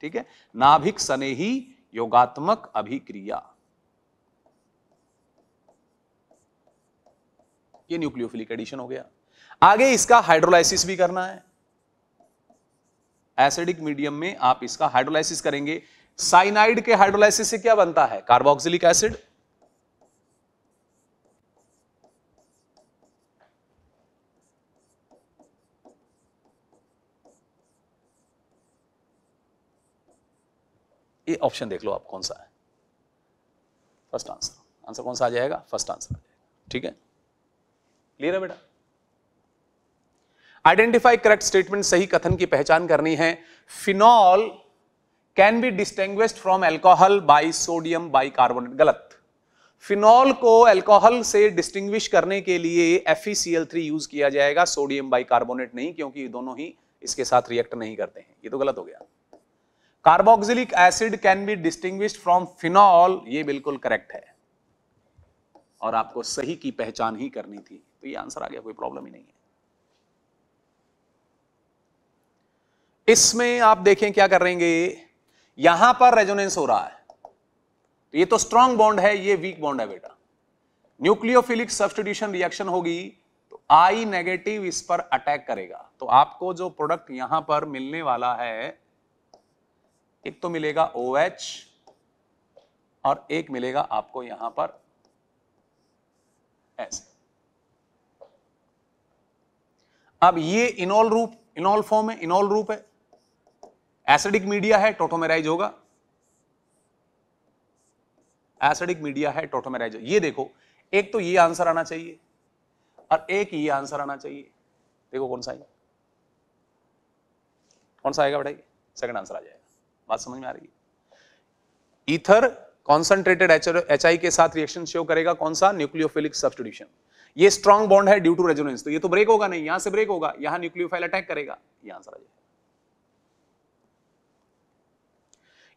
ठीक है नाभिक सने ही योगात्मक अभिक्रिया ये न्यूक्लियोफिलिक एडिशन हो गया आगे इसका हाइड्रोलाइसिस भी करना है एसिडिक मीडियम में आप इसका हाइड्रोलाइसिस करेंगे साइनाइड के हाइड्रोलाइसिस से क्या बनता है कार्बोक्सिलिक एसिड ये ऑप्शन देख लो आप कौन सा है फर्स्ट आंसर आंसर कौन सा आ जाएगा फर्स्ट आंसर आ जाएगा ठीक है क्लियर है बेटा आइडेंटिफाई करेक्ट स्टेटमेंट सही कथन की पहचान करनी है phenol can be distinguished from alcohol by sodium bicarbonate गलत फिनॉल को एल्कोहल से डिस्टिंग्विश करने के लिए थ्री यूज किया जाएगा सोडियम बाई कार्बोनेट नहीं क्योंकि ये दोनों ही इसके साथ रिएक्ट नहीं करते हैं ये तो गलत हो गया carboxylic acid can be distinguished from phenol ये बिल्कुल करेक्ट है और आपको सही की पहचान ही करनी थी तो ये आंसर आ गया कोई प्रॉब्लम ही नहीं है इसमें आप देखें क्या करेंगे यहां पर रेजोनेंस हो रहा है तो ये तो स्ट्रांग बॉन्ड है ये वीक बॉन्ड है बेटा न्यूक्लियोफिलिक सब्सटीट्यूशन रिएक्शन होगी तो आई नेगेटिव इस पर अटैक करेगा तो आपको जो प्रोडक्ट यहां पर मिलने वाला है एक तो मिलेगा ओ OH और एक मिलेगा आपको यहां पर एस अब ये इनोल रूप इनोल फॉर्म है इनोल रूप है एसिडिक मीडिया है टोटोमेराइज होगा एसिडिक मीडिया है टोटोमेराइज ये देखो एक तो ये आंसर आना चाहिए और एक ये आंसर आना चाहिए देखो कौन सा आएगा कौन सा आएगा बेटा सेकंड आंसर आ जाएगा बात समझ में आ रही है ईथर कॉन्सेंट्रेटेड एच आई के साथ रिएक्शन शो करेगा कौन सा न्यूक्लियोफिलिक सब्सटीट्यूशन ये स्ट्रॉन्ग बॉन्ड है ड्यू टू रेजोनेंस तो ये तो ब्रेक होगा नहीं यहां से ब्रेक होगा यहां न्यूक्लियोफाइल अटैक करेगा ये आंसर आ जाएगा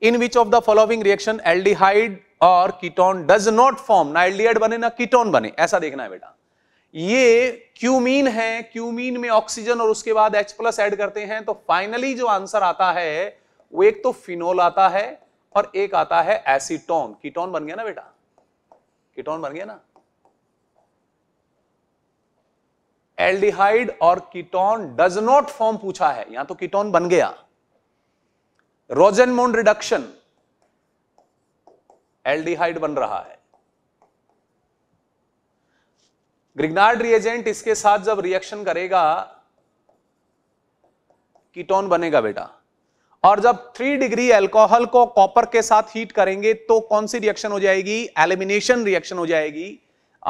in which of the following reaction aldehyde और कीटोन डज नॉट फॉर्म ना एल्डिहाइड बने ना कीटोन बने ऐसा देखना है बेटा ये क्यूमीन है क्यूमीन में ऑक्सीजन और उसके बाद H प्लस एड करते हैं तो फाइनली जो आंसर आता है वो एक तो फिनोल आता है और एक आता है एसीटोन कीटोन बन गया ना बेटा कीटोन बन गया ना एल्डिहाइड और कीटोन डज नॉट फॉर्म पूछा है यहां तो कीटोन बन गया रोजेनमोन रिडक्शन एल्डिहाइड बन रहा है ग्रिग्नार्ड रिएजेंट इसके साथ जब रिएक्शन करेगा कीटोन बनेगा बेटा और जब थ्री डिग्री एल्कोहल को कॉपर के साथ हीट करेंगे तो कौन सी रिएक्शन हो जाएगी एलिमिनेशन रिएक्शन हो जाएगी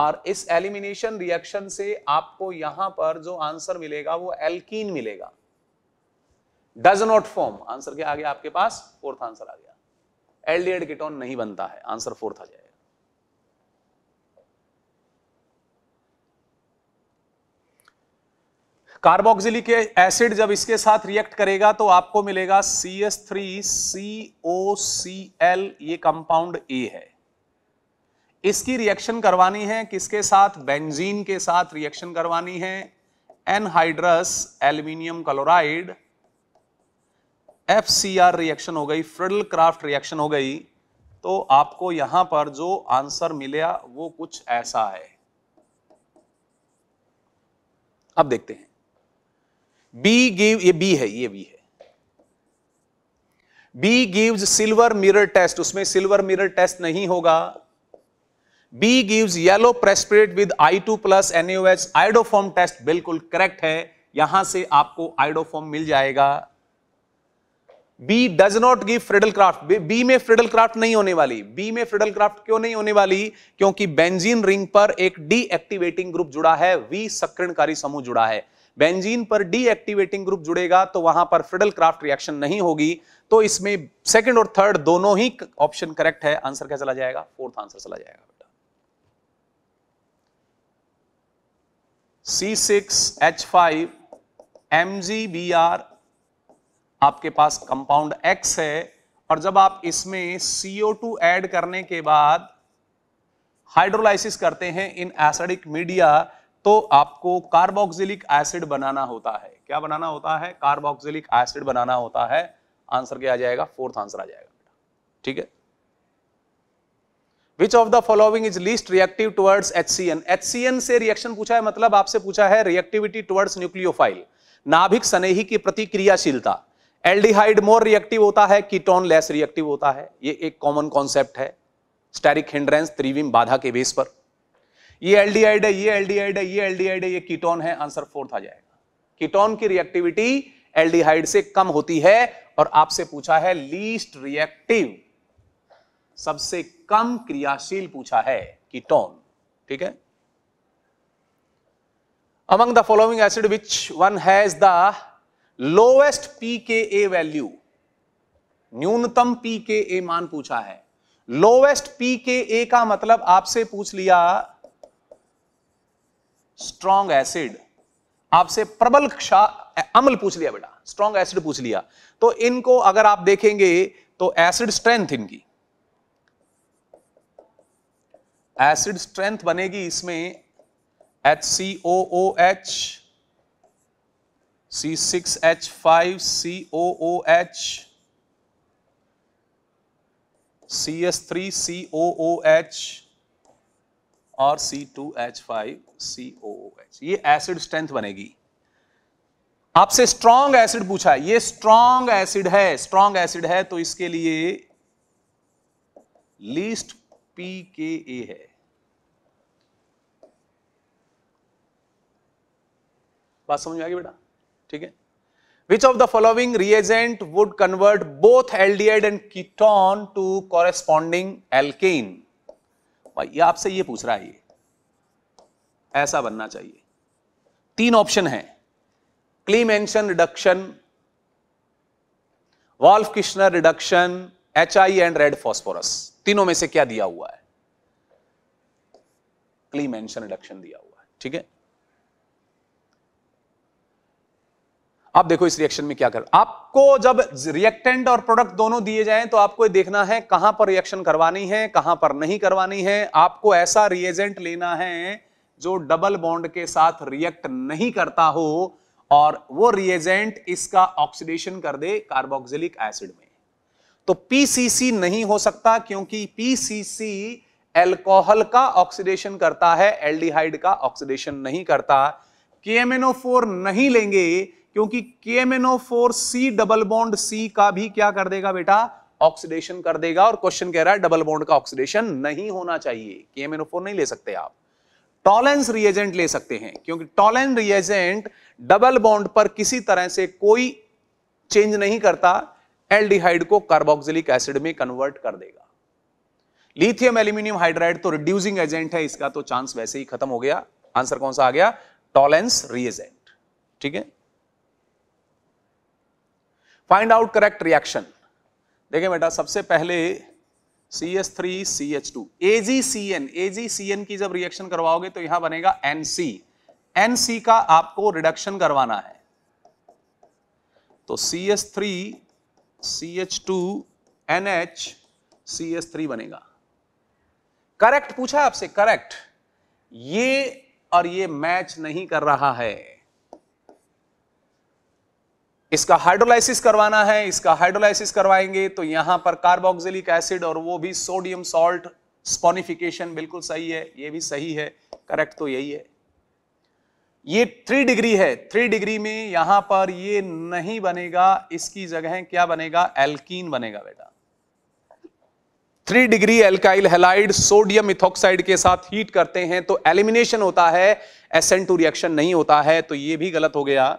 और इस एलिमिनेशन रिएक्शन से आपको यहां पर जो आंसर मिलेगा वो एल्कीन मिलेगा डज नॉट फॉर्म आंसर क्या आ गया आपके पास फोर्थ आंसर आ गया एल्डिहाइड कीटोन नहीं बनता है आंसर फोर्थ आ जाएगा कार्बोक्सिलिक एसिड जब इसके साथ रिएक्ट करेगा तो आपको मिलेगा C S three C O C L ये कंपाउंड ए है इसकी रिएक्शन करवानी है किसके साथ बेंजीन के साथ रिएक्शन करवानी है anhydrous aluminium chloride F C R reaction हो गई फ्रिडल क्राफ्ट रिएक्शन हो गई तो आपको यहां पर जो आंसर मिले वो कुछ ऐसा है अब देखते हैं बी गिव ये बी है ये बी है B gives silver mirror test उसमें सिल्वर मिरर टेस्ट नहीं होगा B gives yellow precipitate with I two plus NH iodoform test बिल्कुल करेक्ट है यहां से आपको आइडोफॉर्म मिल जाएगा B does not give Friedel Crafts B में फ्रिडल क्राफ्ट नहीं होने वाली बी में फ्रिडल क्राफ्ट क्यों नहीं होने वाली क्योंकि बेंजीन रिंग पर एक डी एक्टिवेटिंग ग्रुप जुड़ा है वी सक्रणकारी समूह जुड़ा है बेंजीन पर एक्टिवेटिंग ग्रुप जुड़ेगा तो वहां पर फ्रिडल क्राफ्ट रिएक्शन नहीं होगी तो इसमें सेकंड और थर्ड दोनों ही ऑप्शन करेक्ट है आंसर क्या चला जाएगा फोर्थ आंसर चला जाएगा बेटा C six H five M G B R आपके पास कंपाउंड एक्स है और जब आप इसमें CO2 ऐड करने के बाद हाइड्रोलाइसिस करते हैं इन एसिडिक मीडिया तो आपको कार्बोक्सिलिक एसिड बनाना होता है क्या बनाना होता है कार्बोक्सिलिक एसिड बनाना होता है आंसर क्या आ जाएगा फोर्थ आंसर आ जाएगा बेटा ठीक है which of the following is least reactive towards HCN? HCN से रिएक्शन पूछा है मतलब आपसे पूछा है रिएक्टिविटी टुवर्ड्स न्यूक्लियोफाइल नाभिक सनेही की प्रतिक्रियाशीलता एल्डिहाइड मोर रिएक्टिव होता है कीटोन लेस रिएक्टिव होता है ये एक कॉमन कॉन्सेप्ट है स्टेरिक हिंड्रेंस त्रिविम बाधा के बेस पर ये एल्डिहाइड है ये एल्डिहाइड है ये एल्डिहाइड है ये कीटोन है आंसर फोर्थ आ जाएगा कीटोन की रिएक्टिविटी एल्डिहाइड से कम होती है और आपसे पूछा है लीस्ट रिएक्टिव सबसे कम क्रियाशील पूछा है कीटोन ठीक है among the following acid which one has the lowest P K A value न्यूनतम पी के ए मान पूछा है लोवेस्ट पी के ए का मतलब आपसे पूछ लिया स्ट्रॉन्ग एसिड आपसे प्रबल क्षार अम्ल पूछ लिया बेटा स्ट्रॉन्ग एसिड पूछ लिया तो इनको अगर आप देखेंगे तो एसिड स्ट्रेंथ इनकी एसिड स्ट्रेंथ बनेगी इसमें H C O O H C C C C six H H five O O O S three O H और C C two H five O H ये acid strength बनेगी आपसे strong acid पूछा है ये strong acid है strong acid है तो इसके लिए लीस्ट पी के ए है बात समझ में आ गई बेटा ठीक है the of the would convert both convert both aldehyde and ketone to corresponding alkane भाई आपसे ये पूछ रहा है ये ऐसा बनना चाहिए तीन ऑप्शन है Clemmensen reduction Wolff Kishner reduction H I and red phosphorus तीनों में से क्या दिया हुआ है क्लीमेंशन रिडक्शन दिया हुआ है ठीक है आप देखो इस रिएक्शन में क्या कर आपको जब रिएक्टेंट और प्रोडक्ट दोनों दिए जाएं तो आपको देखना है कहां पर रिएक्शन करवानी है कहां पर नहीं करवानी है आपको ऐसा रिएजेंट लेना है जो डबल बॉन्ड के साथ रिएक्ट नहीं करता हो और वो रिएजेंट इसका ऑक्सीडेशन कर दे कार्बोक्सिलिक एसिड में तो पीसीसी नहीं हो सकता क्योंकि पीसीसी एल्कोहल का ऑक्सीडेशन करता है एल्डिहाइड का ऑक्सीडेशन नहीं करता केएमएनओ नहीं लेंगे क्योंकि K M N O four C double bond C का भी क्या कर देगा बेटा ऑक्सीडेशन कर देगा और क्वेश्चन कह रहा है डबल बॉन्ड का ऑक्सीडेशन नहीं होना चाहिए के एम एन ओ फोर नहीं ले सकते आप टॉलेंस रिएजेंट ले सकते हैं क्योंकि टॉलेन रिएजेंट डबल बॉन्ड पर किसी तरह से कोई चेंज नहीं करता एल्डिहाइड को कार्बोक्सिलिक एसिड में कन्वर्ट कर देगा लिथियम एल्यूमिनियम हाइड्राइड तो रिड्यूसिंग एजेंट है इसका तो चांस वैसे ही खत्म हो गया आंसर कौन सा आ गया टॉलेंस रिएजेंट ठीक है फाइंड आउट करेक्ट रिएक्शन देखे बेटा सबसे पहले C S three C H two A G C N A G C N की जब रिएक्शन करवाओगे तो यहां बनेगा एन सी एन सी का आपको रिडक्शन करवाना है तो C S three C H two N H C S three बनेगा करेक्ट पूछा आपसे करेक्ट ये और ये मैच नहीं कर रहा है इसका हाइड्रोलाइसिस करवाना है इसका हाइड्रोलाइसिस करवाएंगे तो यहां पर कार्बोक्सिलिक एसिड और वो भी सोडियम सॉल्ट स्पॉनिफिकेशन बिल्कुल सही है ये भी सही है करेक्ट तो यही है ये थ्री डिग्री है थ्री डिग्री में यहां पर ये नहीं बनेगा इसकी जगह क्या बनेगा एल्कीन बनेगा बेटा three degree alkyl halide sodium ethoxide के साथ हीट करते हैं तो एलिमिनेशन होता है एसेंट टू रिएक्शन नहीं होता है तो ये भी गलत हो गया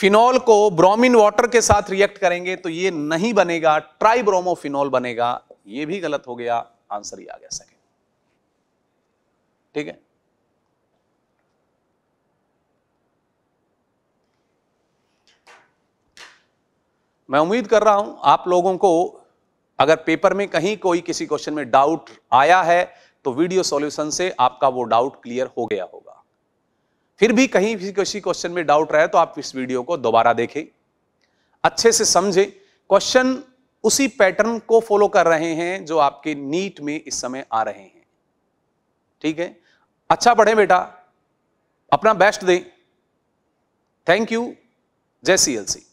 फिनॉल को ब्रोमीन वाटर के साथ रिएक्ट करेंगे तो ये नहीं बनेगा ट्राइब्रोमोफिनॉल बनेगा ये भी गलत हो गया आंसर ही आ गया सेकेंड ठीक है मैं उम्मीद कर रहा हूं आप लोगों को अगर पेपर में कहीं कोई किसी क्वेश्चन में डाउट आया है तो वीडियो सॉल्यूशन से आपका वो डाउट क्लियर हो गया होगा फिर भी कहीं भी किसी क्वेश्चन में डाउट रहे तो आप इस वीडियो को दोबारा देखें अच्छे से समझें क्वेश्चन उसी पैटर्न को फॉलो कर रहे हैं जो आपके नीट में इस समय आ रहे हैं ठीक है अच्छा पढ़े बेटा अपना बेस्ट दें थैंक यू जय सी एल सी